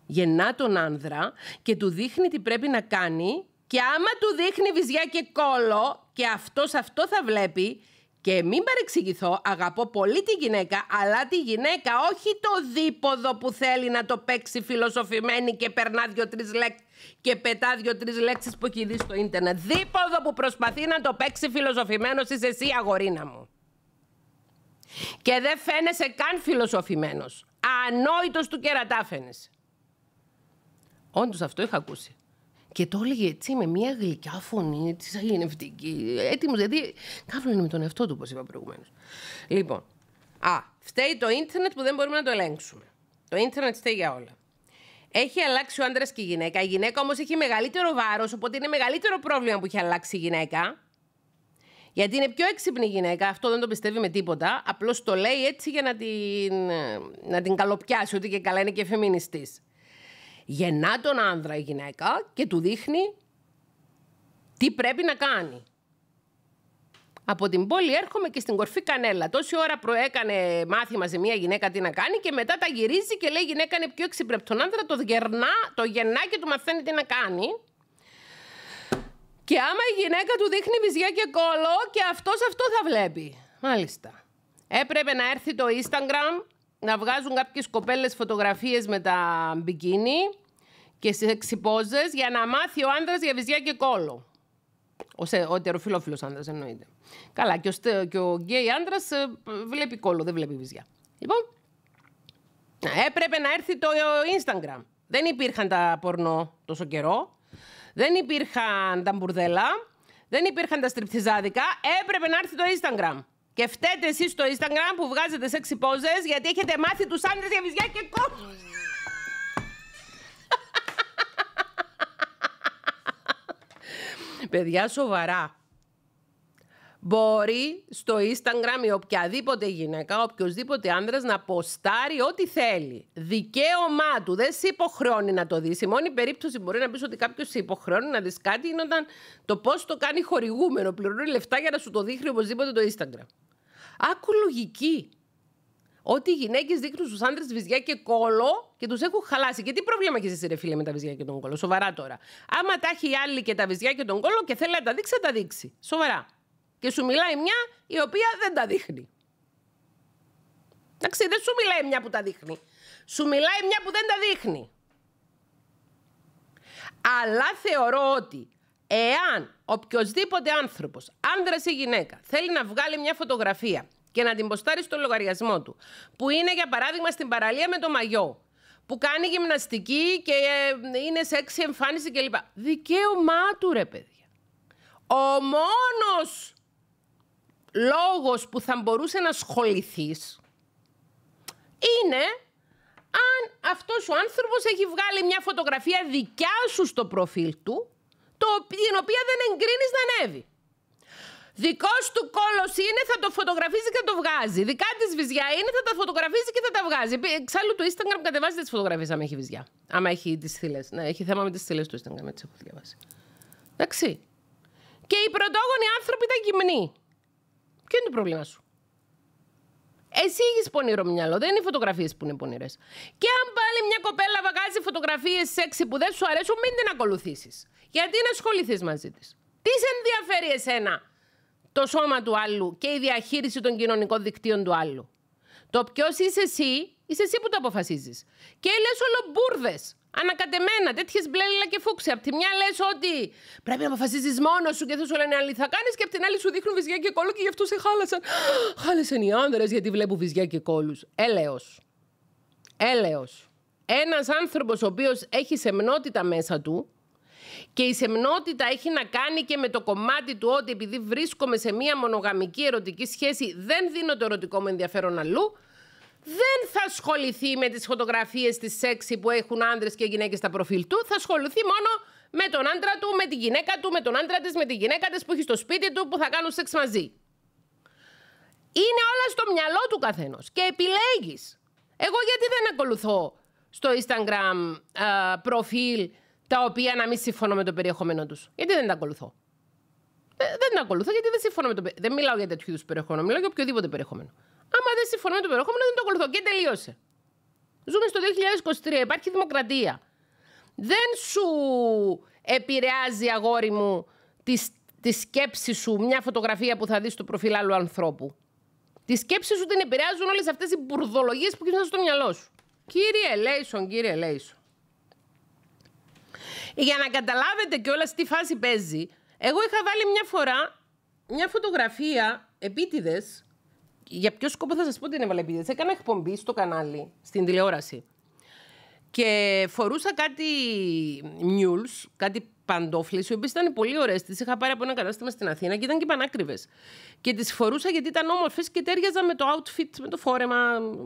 Γεννά τον άνδρα και του δείχνει τι πρέπει να κάνει και άμα του δείχνει βυζιά και κόλο και αυτός αυτό θα βλέπει και μην παρεξηγηθώ, αγαπώ πολύ τη γυναίκα, αλλά τη γυναίκα, όχι το δίποδο που θέλει να το παίξει φιλοσοφημένη και περνά δύο-τρεις λέξεις και πετά δύο-τρει λέξεις που έχει δει στο ίντερνετ. Δίποδο που προσπαθεί να το παίξει φιλοσοφημένος είσαι εσύ, αγορίνα μου. Και δεν φαίνεσαι καν φιλοσοφημένος. Ανόητος του κερατά φαίνεσαι. Όντως αυτό είχα ακούσει. Και το έλεγε έτσι με μια γλυκιά φωνή, τη γενευτική. έτοιμος. Δηλαδή, κάβλωνε με τον εαυτό του, όπως είπα προηγουμένως. Λοιπόν, α, φταίει το ίντερνετ που δεν μπορούμε να το ελέγξουμε. Το ίντερνετ φταίει για όλα. Έχει αλλάξει ο άντρας και η γυναίκα. Η γυναίκα όμως έχει μεγαλύτερο βάρος, οπότε είναι μεγαλύτερο πρόβλημα που έχει αλλάξει η γυναίκα. Γιατί είναι πιο έξυπνη γυναίκα, αυτό δεν το πιστεύει με τίποτα. Απλώς το λέει έτσι για να την, να την καλοπιάσει, ότι και καλά είναι και φεμινιστής. Γεννά τον άνδρα η γυναίκα και του δείχνει τι πρέπει να κάνει. Από την πόλη έρχομαι και στην κορφή κανέλα. Τόση ώρα προέκανε μάθημα σε μια γυναίκα τι να κάνει και μετά τα γυρίζει και λέει η γυναίκα είναι πιο έξυπνη από τον άνδρα, το το γεννά και του μαθαίνει τι να κάνει. Και άμα η γυναίκα του δείχνει βυζιά και κόλλο και αυτός αυτό θα βλέπει. Μάλιστα. Έπρεπε να έρθει το Instagram να βγάζουν κάποιες κοπέλες φωτογραφίες με τα μπικίνι και στις εξυποζές για να μάθει ο άνδρας για βυζιά και κόλλο. Ο, σε, ο άνδρας εννοείται. Καλά, και ο, και ο γκέι άνδρας ε, βλέπει κόλλο, δεν βλέπει βυζιά. Λοιπόν, έπρεπε να έρθει το Instagram. Δεν υπήρχαν τα πορνό τόσο καιρό δεν υπήρχαν τα μπουρδέλα, δεν υπήρχαν τα στριπτιζάδικα, έπρεπε να έρθει το Instagram. Και φταίτε εσείς στο Instagram που βγάζετε σε πόζες γιατί έχετε μάθει τους άντρες για βυζιά και κόμπους. Παιδιά, σοβαρά μπορεί στο Instagram η οποιαδήποτε γυναίκα, οποιοδήποτε άντρα να ποστάρει ό,τι θέλει. Δικαίωμά του. Δεν σε υποχρεώνει να το δεις. Η μόνη περίπτωση μπορεί να πεις ότι κάποιος σε υποχρεώνει να δεις κάτι είναι όταν το πώς το κάνει χορηγούμενο. Πληρώνει λεφτά για να σου το δείχνει οπωσδήποτε το Instagram. Άκου λογική. Ότι οι γυναίκες δείχνουν στους άντρε βυζιά και κόλο και τους έχουν χαλάσει. Και τι πρόβλημα έχεις εσύ, ρε φίλε, με τα βυζιά και τον κόλο. Σοβαρά τώρα. Άμα τα έχει η άλλη και τα βυζιά και τον κόλο και θέλει να τα δείξει, θα τα δείξει. Σοβαρά. Και σου μιλάει μια η οποία δεν τα δείχνει. Εντάξει, δεν σου μιλάει μια που τα δείχνει. Σου μιλάει μια που δεν τα δείχνει. Αλλά θεωρώ ότι εάν οποιοδήποτε άνθρωπο, άντρα ή γυναίκα, θέλει να βγάλει μια φωτογραφία και να την ποστάρει στο λογαριασμό του, που είναι για παράδειγμα στην παραλία με το μαγιό, που κάνει γυμναστική και ε, είναι σε έξι εμφάνιση κλπ. Δικαίωμά του ρε παιδιά. Ο μόνος λόγος που θα μπορούσε να ασχοληθείς είναι αν αυτός ο άνθρωπος έχει βγάλει μια φωτογραφία δικιά σου στο προφίλ του, το, την οποία δεν εγκρίνεις να ανέβει. Δικός του κόλος είναι, θα το φωτογραφίζει και θα το βγάζει. Δικά της βυζιά είναι, θα τα φωτογραφίζει και θα τα βγάζει. Εξάλλου το Instagram κατεβάζει τι φωτογραφίε, αν έχει βυζιά. Άμα έχει τις θύλε. Ναι, έχει θέμα με τις θύλε του Instagram, έτσι έχω διαβάσει. Εντάξει. Και οι πρωτόγονοι άνθρωποι ήταν γυμνοί. Ποιο είναι το πρόβλημα σου. Εσύ έχεις πονηρό μυαλό, δεν είναι οι φωτογραφίες που είναι πονηρές. Και αν πάλι μια κοπέλα βγάζει φωτογραφίες σεξι που δεν σου αρέσουν, μην την ακολουθήσεις. Γιατί να ασχοληθείς μαζί της. Τι σε ενδιαφέρει εσένα το σώμα του άλλου και η διαχείριση των κοινωνικών δικτύων του άλλου. Το ποιος είσαι εσύ, είσαι εσύ που το αποφασίζεις. Και λες όλο Ανακατεμένα, τέτοιες μπλέλα και φούξε. Απ' τη μια λες ότι πρέπει να αποφασίζεις μόνος σου και δεν σου λένε άλλοι θα κάνεις, και απ' την άλλη σου δείχνουν βυζιά και κόλλου... και γι' αυτό σε χάλασαν. Χάλασαν οι άνδρες γιατί βλέπουν βυζιά και κόλλους. Έλεος. Έλεος. Ένας άνθρωπος ο οποίος έχει σεμνότητα μέσα του, και η σεμνότητα έχει να κάνει και με το κομμάτι του ότι επειδή βρίσκομαι σε μία μονογαμική ερωτική σχέση, δεν δίνω το ερωτικό μου ενδιαφέρον αλλού δεν θα ασχοληθεί με τις φωτογραφίες της σεξι που έχουν άνδρες και γυναίκες στα προφίλ του, θα ασχοληθεί μόνο με τον άντρα του, με τη γυναίκα του, με τον άντρα της, με τη γυναίκα της που έχει στο σπίτι του που θα κάνουν σεξ μαζί. Είναι όλα στο μυαλό του καθενός και επιλέγεις. Εγώ γιατί δεν ακολουθώ στο Instagram α, ε, προφίλ τα οποία να μην συμφωνώ με το περιεχόμενό τους. Γιατί δεν τα ακολουθώ. Ε, δεν τα ακολουθώ γιατί δεν συμφωνώ με το περιεχόμενο. Δεν μιλάω για τέτοιου είδους περιεχόμενο, μιλάω για οποιοδήποτε περιεχόμενο. Άμα δεν συμφωνώ με το περιεχόμενο, δεν το ακολουθώ. Και τελείωσε. Ζούμε στο 2023, υπάρχει δημοκρατία. Δεν σου επηρεάζει, αγόρι μου, τη, σκέψη σου μια φωτογραφία που θα δεις στο προφίλ άλλου ανθρώπου. Τη σκέψη σου την επηρεάζουν όλες αυτές οι μπουρδολογίες που έχεις στο μυαλό σου. Κύριε Λέισον, κύριε Λέισον. Για να καταλάβετε όλα τι φάση παίζει, εγώ είχα βάλει μια φορά μια φωτογραφία επίτηδες για ποιο σκοπό θα σας πω την έβαλα δεν Έκανα εκπομπή στο κανάλι, στην τηλεόραση. Και φορούσα κάτι mules, κάτι παντόφλες, οι οποίες ήταν πολύ ωραίες. Τις είχα πάρει από ένα κατάστημα στην Αθήνα και ήταν και πανάκριβες. Και τις φορούσα γιατί ήταν όμορφες και τέριαζαν με το outfit, με το φόρεμα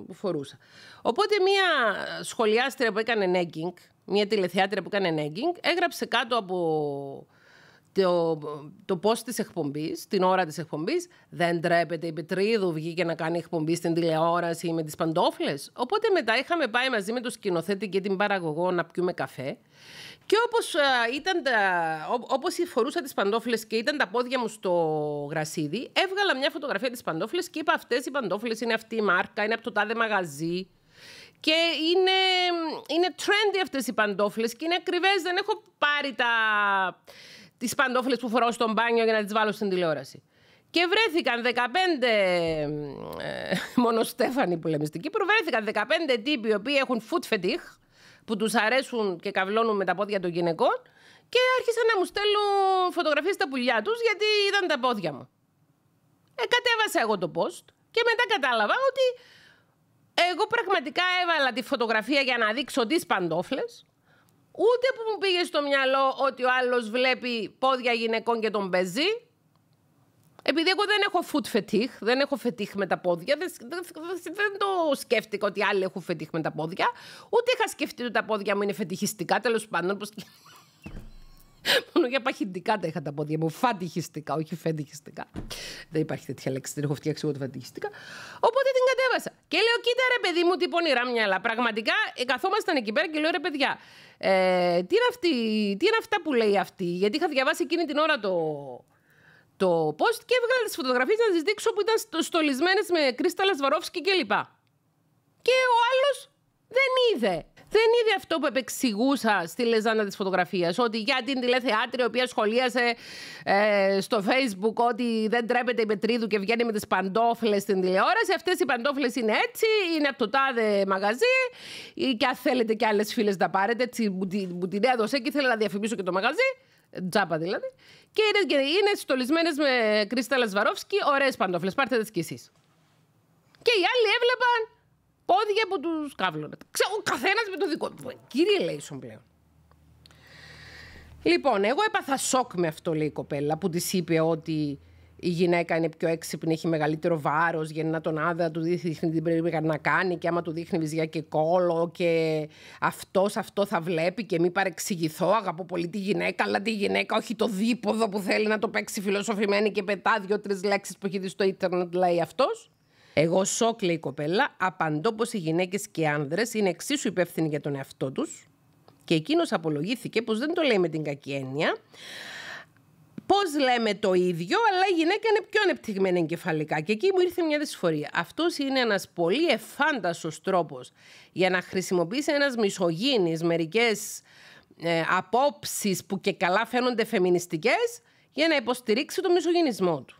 που φορούσα. Οπότε μία σχολιάστρια που έκανε nagging, μία τηλεθεάτρια που έκανε nagging, έγραψε κάτω από το, το πώ της εκπομπής, την ώρα της εκπομπής, δεν τρέπεται. Η Πετρίδου βγήκε να κάνει εκπομπή στην τηλεόραση με τις παντόφλες. Οπότε μετά είχαμε πάει μαζί με τον σκηνοθέτη και την παραγωγό να πιούμε καφέ. Και όπως ε, ήταν τα, όπως φορούσα τις παντόφλες και ήταν τα πόδια μου στο γρασίδι, έβγαλα μια φωτογραφία της παντόφλες και είπα: Αυτές οι παντόφλες είναι αυτή η μάρκα, είναι από το τάδε μαγαζί. Και είναι, είναι trendy αυτές οι παντόφλες και είναι ακριβές. Δεν έχω πάρει τα, τις παντόφιλε που φοράω στον μπάνιο για να τις βάλω στην τηλεόραση. Και βρέθηκαν 15. Ε, μόνο Στέφανοι που λέμε στην Κύπρο, βρέθηκαν 15 τύποι οι οποίοι έχουν food fetish, που τους αρέσουν και καυλώνουν με τα πόδια των γυναικών, και άρχισαν να μου στέλνουν φωτογραφίες στα πουλιά τους, γιατί είδαν τα πόδια μου. Ε, κατέβασα εγώ το post και μετά κατάλαβα ότι εγώ πραγματικά έβαλα τη φωτογραφία για να δείξω τις παντόφλες Ούτε που μου πήγε στο μυαλό ότι ο άλλος βλέπει πόδια γυναικών και τον παίζει. Επειδή εγώ δεν έχω foot fetish, δεν έχω φετίχ με τα πόδια, δεν, δεν, δεν, το σκέφτηκα ότι άλλοι έχουν φετίχ με τα πόδια, ούτε είχα σκεφτεί ότι τα πόδια μου είναι φετιχιστικά, τέλος πάντων, πως Μόνο για παχυντικά τα είχα τα πόδια μου. φαντιχιστικά, όχι φεντυχιστικά. Δεν υπάρχει τέτοια λέξη, δεν έχω φτιάξει εγώ το φαντιχιστικά. Οπότε την κατέβασα. Και λέω, κοίτα ρε παιδί μου, τι πονηρά μυαλά. Πραγματικά ε, καθόμασταν εκεί πέρα και λέω, ρε παιδιά, ε, τι, είναι αυτή, τι είναι αυτά που λέει αυτή. Γιατί είχα διαβάσει εκείνη την ώρα το, το post και έβγαλα τις φωτογραφίες να τις δείξω που ήταν στολισμένες με κρίσταλα Σβαρόφσκι κλπ. Και, και ο άλλος δεν είδε δεν είδε αυτό που επεξηγούσα στη λεζάνα της φωτογραφίας. Ότι για την τηλεθεάτρια, η οποία σχολίασε ε, στο Facebook ότι δεν τρέπεται η Πετρίδου και βγαίνει με τις παντόφλες στην τηλεόραση. Αυτές οι παντόφλες είναι έτσι, είναι από το τάδε μαγαζί. Και αν θέλετε και άλλες φίλες να πάρετε, έτσι μου την έδωσε και ήθελα να διαφημίσω και το μαγαζί. Τζάπα δηλαδή. Και είναι, είναι στολισμένες με Κρίστα Σβαρόφσκι, ωραίες παντόφλες. Πάρτε τις κι εσείς. Και οι άλλοι έβλεπαν πόδια από του Ξέρω, Ο καθένας με το δικό του. Κύριε Λέισον πλέον. Λοιπόν, εγώ έπαθα σοκ με αυτό, λέει η κοπέλα, που της είπε ότι η γυναίκα είναι πιο έξυπνη, έχει μεγαλύτερο βάρος, γεννά τον άδα, του δείχνει τι πρέπει να κάνει και άμα του δείχνει βυζιά και κόλο και αυτός αυτό θα βλέπει και μην παρεξηγηθώ. Αγαπώ πολύ τη γυναίκα, αλλά τη γυναίκα, όχι το δίποδο που θέλει να το παίξει φιλοσοφημένη και πετά δύο-τρει λέξεις που έχει δει στο ίντερνετ, λέει αυτός. Εγώ, σόκλε η κοπέλα, απαντώ πως οι γυναίκες και οι άνδρες είναι εξίσου υπεύθυνοι για τον εαυτό τους Και εκείνος απολογήθηκε πως δεν το λέει με την κακή έννοια. Πώς λέμε το ίδιο, αλλά η γυναίκα είναι πιο ανεπτυγμένη εγκεφαλικά. Και εκεί μου ήρθε μια δυσφορία. Αυτός είναι ένας πολύ εφάνταστος τρόπος για να χρησιμοποιήσει ένας μισογίνης, μερικές ε, απόψεις που και καλά φαίνονται φεμινιστικές, για να υποστηρίξει το μισογενισμό του.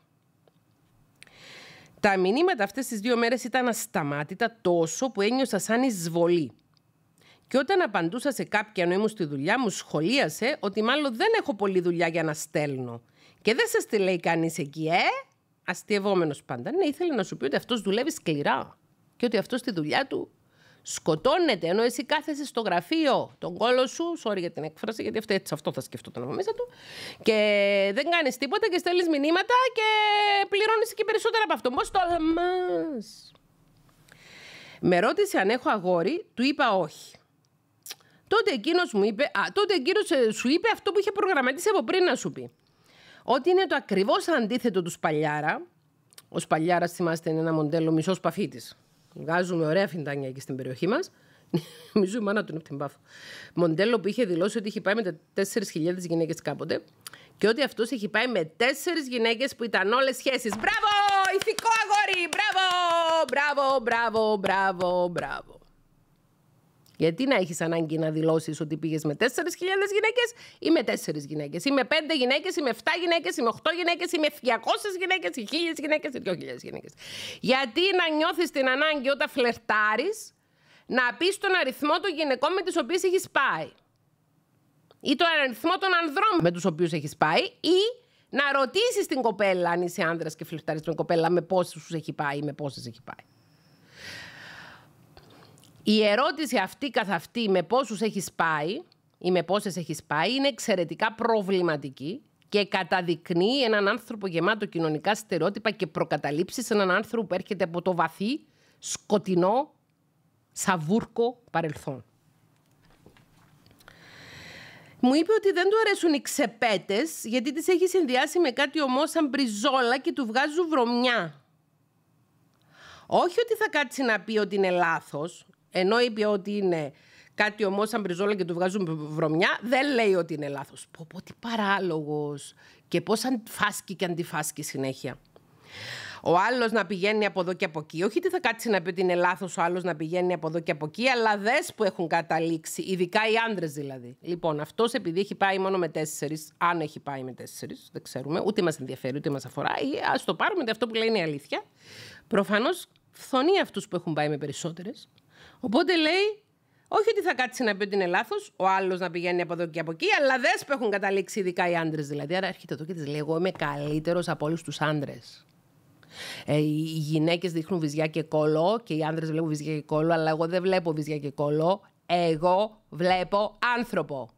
Τα μηνύματα αυτές τις δύο μέρες ήταν ασταμάτητα τόσο που ένιωσα σαν εισβολή. Και όταν απαντούσα σε κάποια ενώ ήμουν στη δουλειά μου, σχολίασε ότι μάλλον δεν έχω πολλή δουλειά για να στέλνω. Και δεν σας τη λέει κανείς εκεί, ε! Αστειευόμενος πάντα. Ναι, ήθελε να σου πει ότι αυτός δουλεύει σκληρά. Και ότι αυτός στη δουλειά του σκοτώνεται ενώ εσύ κάθεσαι στο γραφείο τον κόλο σου, sorry για την έκφραση, γιατί αυτό, έτσι αυτό θα σκεφτόταν από μέσα του, και δεν κάνεις τίποτα και στέλνεις μηνύματα και πληρώνεις και περισσότερα από αυτό. Πώς το μας. Με ρώτησε αν έχω αγόρι, του είπα όχι. Τότε εκείνος μου είπε, α, τότε ε, σου είπε αυτό που είχε προγραμματίσει από πριν να σου πει. Ότι είναι το ακριβώς αντίθετο του Σπαλιάρα. Ο Σπαλιάρας, θυμάστε, είναι ένα μοντέλο μισός παφίτης. Βγάζουμε ωραία φιντάνια εκεί στην περιοχή μας. Νομίζω η μάνα του είναι από την Πάφο. Μοντέλο που είχε δηλώσει ότι είχε πάει με 4.000 γυναίκες κάποτε και ότι αυτός έχει πάει με τέσσερις γυναίκες που ήταν όλες σχέσεις. Μπράβο! Ηθικό αγόρι! Μπράβο! Μπράβο, μπράβο, μπράβο, μπράβο. Γιατί να έχεις ανάγκη να δηλώσεις ότι πήγες με 4.000 γυναίκες ή με 4 γυναίκες, ή με 5 γυναίκες, ή με 7 γυναίκες, ή με 8 γυναίκες, ή με 200 γυναίκες, ή 1.000 γυναίκες, ή 2.000 γυναίκες. Γιατί να νιώθεις την ανάγκη όταν φλερτάρεις να πεις τον αριθμό των γυναικών με τι οποίε έχεις πάει. Ή τον αριθμό των ανδρών με τους οποίους έχεις πάει, ή να ρωτήσεις την κοπέλα αν είσαι άνδρας και φλερτάρεις με κοπέλα με σου έχει πάει ή με πόσες έχει πάει. Η ερώτηση αυτή καθ' αυτή με πόσους έχεις πάει ή με πόσες έχεις πάει είναι εξαιρετικά προβληματική και καταδεικνύει έναν άνθρωπο γεμάτο κοινωνικά στερεότυπα και προκαταλήψεις, έναν άνθρωπο που έρχεται από το βαθύ, σκοτεινό, σαβούρκο παρελθόν. Μου είπε ότι δεν του αρέσουν οι ξεπέτες, γιατί τις έχει συνδυάσει με κάτι ομό σαν μπριζόλα και του βγάζουν βρωμιά. Όχι ότι θα κάτσει να πει ότι είναι λάθος... Ενώ είπε ότι είναι κάτι ομό σαν μπριζόλα και του βγάζουν βρωμιά, δεν λέει ότι είναι λάθος. Πω, πω τι παράλογος. Και πώς αντιφάσκει και αντιφάσκει συνέχεια. Ο άλλος να πηγαίνει από εδώ και από εκεί. Όχι ότι θα κάτσει να πει ότι είναι λάθος ο άλλος να πηγαίνει από εδώ και από εκεί, αλλά δες που έχουν καταλήξει, ειδικά οι άντρες δηλαδή. Λοιπόν, αυτός επειδή έχει πάει μόνο με τέσσερις, αν έχει πάει με τέσσερις, δεν ξέρουμε, ούτε μας ενδιαφέρει, ούτε μας αφορά, ας το πάρουμε ότι αυτό που λέει είναι η αλήθεια. Προφανώς φθονεί αυτούς που έχουν πάει με περισσότερες. Οπότε λέει, όχι ότι θα κάτσει να πει ότι είναι λάθος, ο άλλος να πηγαίνει από εδώ και από εκεί, αλλά δες που έχουν καταλήξει ειδικά οι άντρες δηλαδή. Άρα έρχεται εδώ και της λέει: Εγώ είμαι καλύτερος από όλους τους άντρες. Ε, οι γυναίκες δείχνουν βυζιά και κόλλο και οι άντρες βλέπουν βυζιά και κόλλο, αλλά εγώ δεν βλέπω βυζιά και κόλο. Εγώ βλέπω άνθρωπο.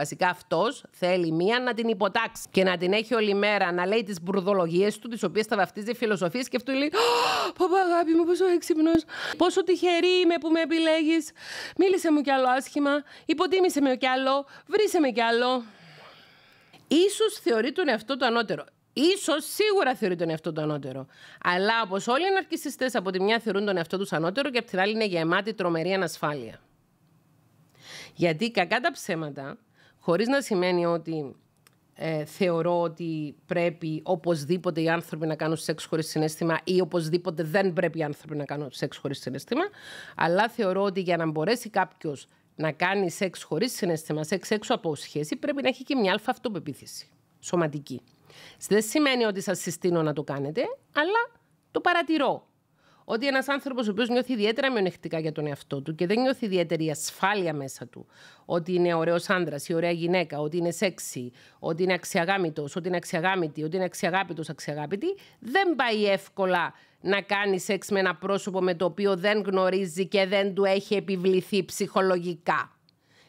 Βασικά αυτός θέλει μία να την υποτάξει και να την έχει όλη μέρα να λέει τις μπουρδολογίες του, τις οποίες θα βαφτίζει φιλοσοφίες και αυτού λέει Παπα, αγάπη μου, πόσο έξυπνος. Πόσο τυχερή είμαι που με επιλέγεις. Μίλησε μου κι άλλο άσχημα. Υποτίμησε με κι άλλο. βρήσε με κι άλλο. Ίσως θεωρεί τον εαυτό του ανώτερο. Ίσως σίγουρα θεωρεί τον εαυτό του ανώτερο. Αλλά όπως όλοι οι ναρκιστέ από τη μια θεωρούν τον εαυτό τους ανώτερο και από την άλλη είναι γεμάτη τρομερή ανασφάλεια. Γιατί κακά τα ψέματα, Χωρίς να σημαίνει ότι ε, θεωρώ ότι πρέπει οπωσδήποτε οι άνθρωποι να κάνουν σεξ χωρίς συνέστημα ή οπωσδήποτε δεν πρέπει οι άνθρωποι να κάνουν σεξ χωρίς συνέστημα. Αλλά θεωρώ ότι για να μπορέσει κάποιος να κάνει σεξ χωρίς συνέστημα, σεξ έξω από σχέση, πρέπει να έχει και μια αλφα αυτοπεποίθηση σωματική. Δεν σημαίνει ότι σας συστήνω να το κάνετε, αλλά το παρατηρώ ότι ένας άνθρωπος ο οποίος νιώθει ιδιαίτερα μειονεκτικά για τον εαυτό του και δεν νιώθει ιδιαίτερη ασφάλεια μέσα του, ότι είναι ωραίος άντρας ή ωραία γυναίκα, ότι είναι σεξι, ότι είναι αξιαγάμητος, ότι είναι αξιαγάμητη, ότι είναι αξιαγάπητος, αξιαγάπητη, δεν πάει εύκολα να κάνει σεξ με ένα πρόσωπο με το οποίο δεν γνωρίζει και δεν του έχει επιβληθεί ψυχολογικά.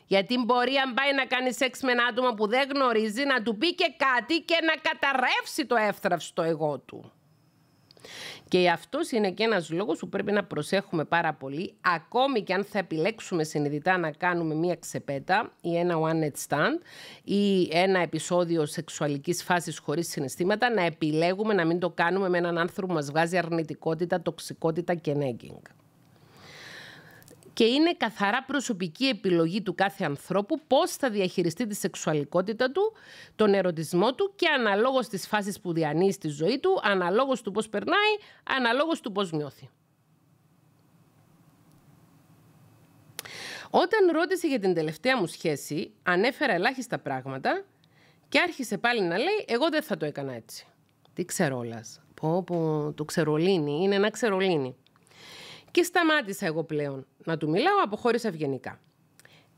Γιατί μπορεί αν πάει να κάνει σεξ με ένα άτομο που δεν γνωρίζει να του πει και κάτι και να καταρρεύσει το εύθραυστο εγώ του. Και αυτός είναι και ένας λόγος που πρέπει να προσέχουμε πάρα πολύ, ακόμη και αν θα επιλέξουμε συνειδητά να κάνουμε μία ξεπέτα ή ένα one-night stand ή ένα επεισόδιο σεξουαλικής φάσης χωρίς συναισθήματα, να επιλέγουμε να μην το κάνουμε με έναν άνθρωπο που μας βγάζει αρνητικότητα, τοξικότητα και νέγκινγκ και είναι καθαρά προσωπική επιλογή του κάθε ανθρώπου πώς θα διαχειριστεί τη σεξουαλικότητα του, τον ερωτισμό του και αναλόγως της φάσης που διανύει στη ζωή του, αναλόγως του πώς περνάει, αναλόγως του πώς νιώθει. Όταν ρώτησε για την τελευταία μου σχέση, ανέφερα ελάχιστα πράγματα και άρχισε πάλι να λέει «εγώ δεν θα το έκανα έτσι». Τι ξερόλας. Πω, πω, το ξερολίνι. Είναι ένα ξερολίνι. Και σταμάτησα εγώ πλέον να του μιλάω, αποχώρησα ευγενικά.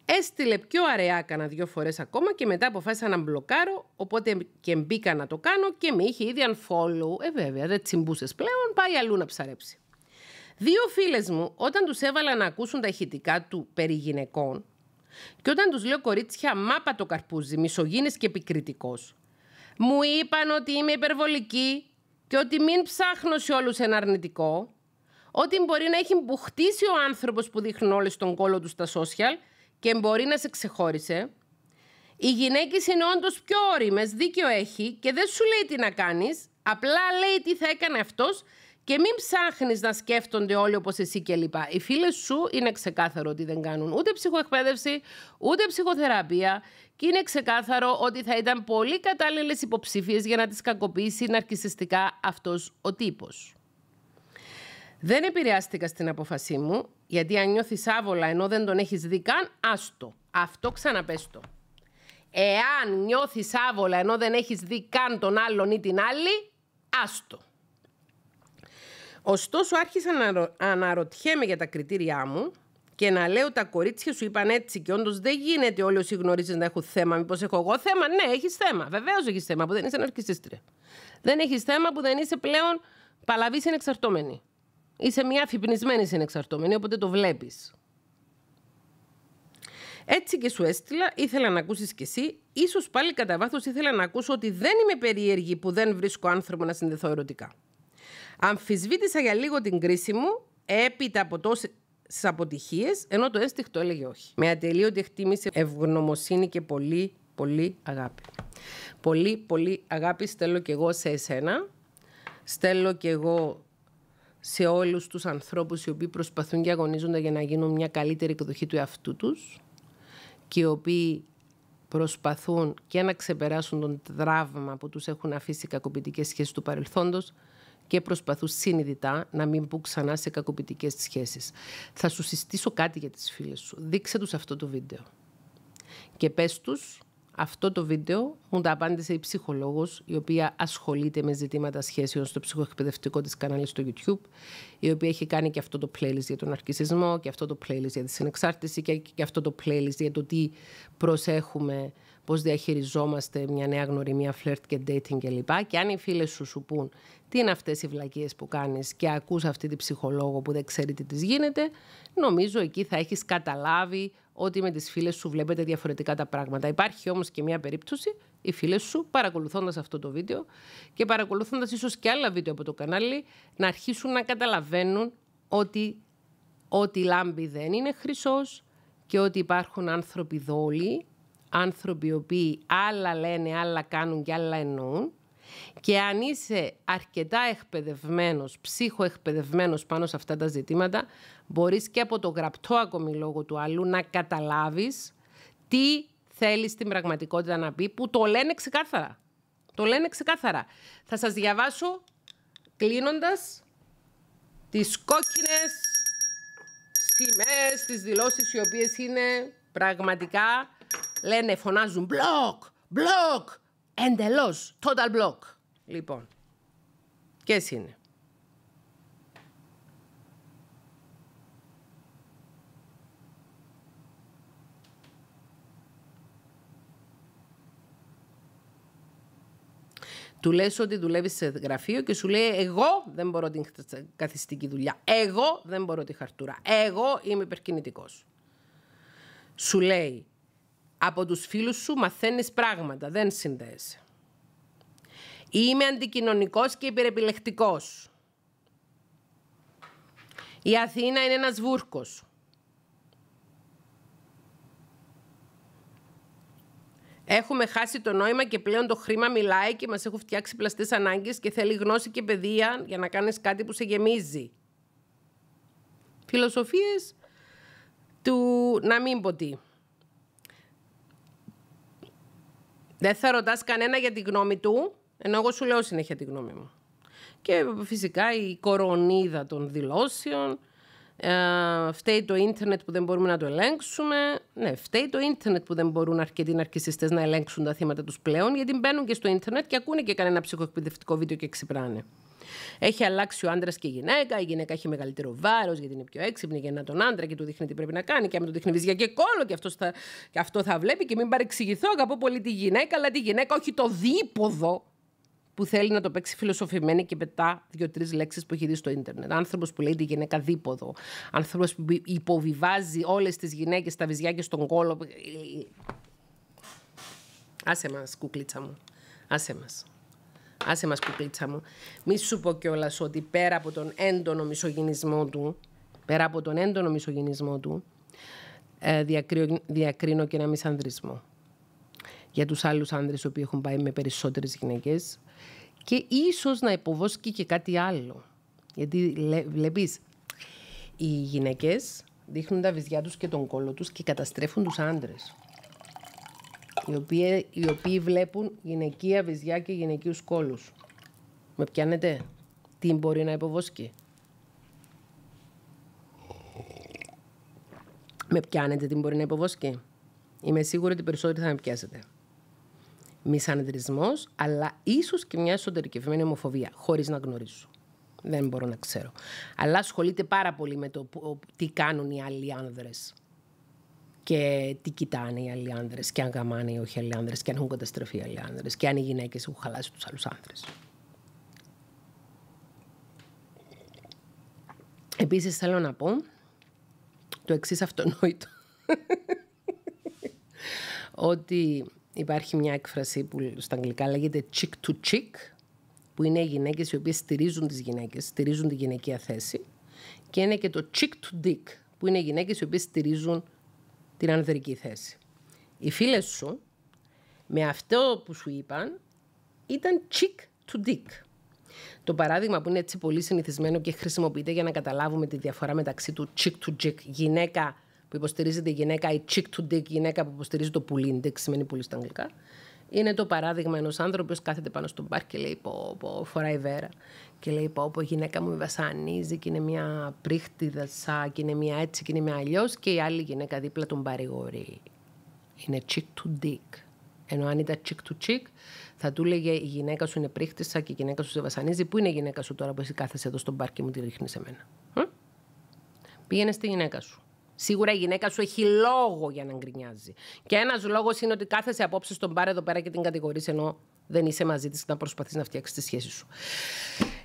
Έστειλε πιο αραιά κάνα δύο φορές ακόμα και μετά αποφάσισα να μπλοκάρω, οπότε και μπήκα να το κάνω και με είχε ήδη unfollow. Ε βέβαια, δεν τσιμπούσες πλέον, πάει αλλού να ψαρέψει. Δύο φίλες μου, όταν τους έβαλα να ακούσουν τα ηχητικά του περί γυναικών, και όταν τους λέω κορίτσια, μάπα το καρπούζι, μισογίνης και επικριτικός, μου είπαν ότι είμαι υπερβολική και ότι μην ψάχνω σε όλους ένα αρνητικό, ότι μπορεί να έχει μπουχτίσει ο άνθρωπος που δείχνουν όλες τον κόλο τους στα social και μπορεί να σε ξεχώρισε. Οι γυναίκες είναι όντως πιο όριμες, δίκιο έχει και δεν σου λέει τι να κάνεις, απλά λέει τι θα έκανε αυτός και μην ψάχνεις να σκέφτονται όλοι όπως εσύ κλπ. Οι φίλες σου είναι ξεκάθαρο ότι δεν κάνουν ούτε ψυχοεκπαίδευση, ούτε ψυχοθεραπεία και είναι ξεκάθαρο ότι θα ήταν πολύ κατάλληλες υποψήφιε για να τις κακοποιήσει ναρκιστικά αυτός ο τύπος δεν επηρεάστηκα στην απόφασή μου, γιατί αν νιώθεις άβολα ενώ δεν τον έχεις δει καν, άστο. Αυτό ξαναπέστο. Εάν νιώθεις άβολα ενώ δεν έχεις δει καν τον άλλον ή την άλλη, άστο. Ωστόσο, άρχισα να αναρωτιέμαι για τα κριτήριά μου και να λέω τα κορίτσια σου είπαν έτσι και όντως δεν γίνεται όλοι όσοι γνωρίζεις να έχουν θέμα. Μήπως έχω εγώ θέμα. Ναι, έχεις θέμα. Βεβαίως έχεις θέμα που δεν είσαι αναρκιστήστρια. Δεν έχεις θέμα που δεν είσαι πλέον παλαβής ενεξαρτώμενη. Είσαι μια αφυπνισμένη συνεξαρτώμενη, οπότε το βλέπεις. Έτσι και σου έστειλα, ήθελα να ακούσεις κι εσύ. Ίσως πάλι κατά βάθος ήθελα να ακούσω ότι δεν είμαι περίεργη που δεν βρίσκω άνθρωπο να συνδεθώ ερωτικά. Αμφισβήτησα για λίγο την κρίση μου, έπειτα από τόσες αποτυχίες, ενώ το έστειχτο έλεγε όχι. Με ατελείωτη εκτίμηση, ευγνωμοσύνη και πολύ, πολύ αγάπη. Πολύ, πολύ αγάπη στέλνω κι εγώ σε εσένα. Στέλνω κι εγώ σε όλους τους ανθρώπους οι οποίοι προσπαθούν και αγωνίζονται για να γίνουν μια καλύτερη εκδοχή του εαυτού τους και οι οποίοι προσπαθούν και να ξεπεράσουν τον τραύμα που τους έχουν αφήσει οι κακοποιητικές σχέσεις του παρελθόντος και προσπαθούν συνειδητά να μην μπουν ξανά σε κακοποιητικές σχέσεις. Θα σου συστήσω κάτι για τις φίλες σου. Δείξε τους αυτό το βίντεο. Και πες τους αυτό το βίντεο μου τα απάντησε η ψυχολόγος, η οποία ασχολείται με ζητήματα σχέσεων στο ψυχοεκπαιδευτικό της κανάλι στο YouTube, η οποία έχει κάνει και αυτό το playlist για τον αρκισισμό, και αυτό το playlist για τη συνεξάρτηση και, και αυτό το playlist για το τι προσέχουμε, πώς διαχειριζόμαστε μια νέα γνωριμία, φλερτ και dating κλπ. Και αν οι φίλες σου σου πούν τι είναι αυτές οι βλακίες που κάνεις και ακούς αυτή την ψυχολόγο που δεν ξέρει τι της γίνεται, νομίζω εκεί θα έχεις καταλάβει ότι με τις φίλες σου βλέπετε διαφορετικά τα πράγματα. Υπάρχει όμως και μια περίπτωση, οι φίλες σου παρακολουθώντας αυτό το βίντεο και παρακολουθώντας ίσως και άλλα βίντεο από το κανάλι να αρχίσουν να καταλαβαίνουν ότι ότι λάμπη δεν είναι χρυσός και ότι υπάρχουν άνθρωποι δόλοι, άνθρωποι οι οποίοι άλλα λένε, άλλα κάνουν και άλλα εννοούν και αν είσαι αρκετά εκπαιδευμένος, ψυχοεκπαιδευμένος πάνω σε αυτά τα ζητήματα, μπορείς και από το γραπτό ακόμη λόγο του άλλου να καταλάβεις τι θέλεις στην πραγματικότητα να πει, που το λένε ξεκάθαρα. Το λένε ξεκάθαρα. Θα σας διαβάσω κλείνοντας τις κόκκινες σημαίες, τις δηλώσεις, οι οποίες είναι πραγματικά λένε φωνάζουν μπλοκ, μπλοκ, Εντελώς. Total block. Λοιπόν. Και εσύ είναι. Του λες ότι δουλεύεις σε γραφείο και σου λέει εγώ δεν μπορώ την καθιστική δουλειά. Εγώ δεν μπορώ τη χαρτούρα. Εγώ είμαι υπερκινητικός. Σου λέει από τους φίλους σου μαθαίνεις πράγματα, δεν συνδέεσαι. Είμαι αντικοινωνικός και υπερεπιλεκτικός. Η Αθήνα είναι ένας βούρκος. Έχουμε χάσει το νόημα και πλέον το χρήμα μιλάει και μας έχουν φτιάξει πλαστές ανάγκες και θέλει γνώση και παιδεία για να κάνεις κάτι που σε γεμίζει. Φιλοσοφίες του να μην ποτεί. Δεν θα ρωτάς κανένα για τη γνώμη του, ενώ εγώ σου λέω συνέχεια τη γνώμη μου. Και φυσικά η κορονίδα των δηλώσεων. Ε, φταίει το ίντερνετ που δεν μπορούμε να το ελέγξουμε. Ναι, φταίει το ίντερνετ που δεν μπορούν αρκετοί ναρκιστέ να ελέγξουν τα θύματα τους πλέον, γιατί μπαίνουν και στο ίντερνετ και ακούνε και κανένα ψυχοεκπαιδευτικό βίντεο και ξυπράνε. Έχει αλλάξει ο άντρας και η γυναίκα. Η γυναίκα έχει μεγαλύτερο βάρος γιατί είναι πιο έξυπνη, γεννά τον άντρα και του δείχνει τι πρέπει να κάνει. Και με το δείχνει βυζιά και κόλλο και, θα, και αυτό θα βλέπει. Και μην παρεξηγηθώ, αγαπώ πολύ τη γυναίκα, αλλά τη γυναίκα, όχι το δίποδο που θέλει να το παίξει φιλοσοφημένη και πετα δυο δύο-τρει λέξεις που έχει δει στο ίντερνετ. Άνθρωπος που λέει τη γυναίκα δίποδο. Άνθρωπος που υποβιβάζει όλες τις γυναίκες στα βυζιά και στον κόλλο. Άσε μας, κουκλίτσα μου. Άσε μας. Άσε μας κουκλίτσα μου. Μη σου πω κιόλας ότι πέρα από τον έντονο μισογυνισμό του, πέρα από τον έντονο μισογυνισμό του, ε, διακρίνω και ένα μισανδρισμό για τους άλλους άνδρες οι οποίοι έχουν πάει με περισσότερες γυναίκες και ίσως να υποβόσκει και κάτι άλλο. Γιατί βλέπεις, οι γυναίκες δείχνουν τα βυζιά τους και τον κόλο τους και καταστρέφουν τους άνδρες οι οποίοι, οι βλέπουν γυναικεία βυζιά και γυναικείους κόλους. Με πιάνετε, τι μπορεί να υποβοσκεί. Με πιάνετε, τι μπορεί να υποβοσκεί. Είμαι σίγουρη ότι περισσότεροι θα με πιάσετε. Μισανδρισμό, αλλά ίσως και μια εσωτερικευμένη ομοφοβία, χωρίς να γνωρίζω. Δεν μπορώ να ξέρω. Αλλά ασχολείται πάρα πολύ με το τι κάνουν οι άλλοι άνδρες και τι κοιτάνε οι άλλοι άνδρες και αν γαμάνε ή όχι άλλοι άνδρες και αν έχουν καταστραφεί οι άλλοι άνδρες και αν οι γυναίκες έχουν χαλάσει τους άλλους άνδρες. Επίσης θέλω να πω το εξής αυτονόητο ότι υπάρχει μια έκφραση που στα αγγλικά λέγεται chick to chick που είναι οι γυναίκες οι οποίες στηρίζουν τις γυναίκες, στηρίζουν τη γυναικεία θέση και είναι και το chick to dick που είναι οι γυναίκες οι οποίες στηρίζουν την ανδρική θέση. Οι φίλες σου με αυτό που σου είπαν ήταν chick to dick. Το παράδειγμα που είναι έτσι πολύ συνηθισμένο και χρησιμοποιείται για να καταλάβουμε τη διαφορά μεταξύ του chick to dick», γυναίκα που υποστηρίζεται γυναίκα, η chick to dick, γυναίκα που υποστηρίζει το πουλί, dick σημαίνει πουλί στα αγγλικά, είναι το παράδειγμα ενός άνθρωπου που κάθεται πάνω στον μπαρ και λέει: Πω, πω, φοράει βέρα. Και λέει: Πω, πω, η γυναίκα μου βασανίζει και είναι μια δασά και είναι μια έτσι και είναι μια αλλιώς. Και η άλλη γυναίκα δίπλα τον παρηγορεί. Είναι chick to dick. Ενώ αν ήταν chick to chick, θα του έλεγε η γυναίκα σου είναι πρίχτησα και η γυναίκα σου σε βασανίζει. Πού είναι η γυναίκα σου τώρα που εσύ κάθεσαι εδώ στον μπαρ και μου τη ρίχνεις σε μένα. Πήγαινε στη γυναίκα σου. Σίγουρα η γυναίκα σου έχει λόγο για να γκρινιάζει. Και ένας λόγος είναι ότι κάθεσαι απόψε στον πάρε εδώ πέρα και την κατηγορείς ενώ δεν είσαι μαζί της να προσπαθείς να φτιάξεις τη σχέση σου.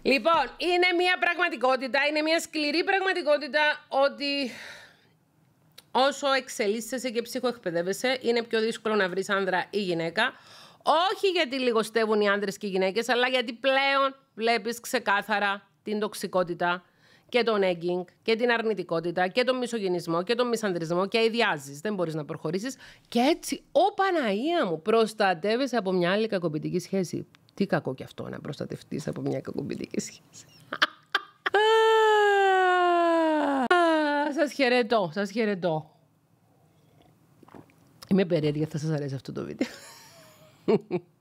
Λοιπόν, είναι μια πραγματικότητα, είναι μια σκληρή πραγματικότητα ότι όσο εξελίσσεσαι και ψυχοεκπαιδεύεσαι, είναι πιο δύσκολο να βρεις άνδρα ή γυναίκα. Όχι γιατί λιγοστεύουν οι άνδρες και οι γυναίκες, αλλά γιατί πλέον βλέπεις ξεκάθαρα την τοξικότητα και τον έγκινγκ και την αρνητικότητα και τον μισογενισμό και τον μισανδρισμό και ιδιάζει. Δεν μπορείς να προχωρήσεις. Και έτσι, ο Παναγία μου, προστατεύεσαι από μια άλλη κακοποιητική σχέση. Τι κακό και αυτό να προστατευτείς από μια κακοποιητική σχέση. Σας χαιρετώ, σας χαιρετώ. Είμαι περίεργη, θα σας αρέσει αυτό το βίντεο.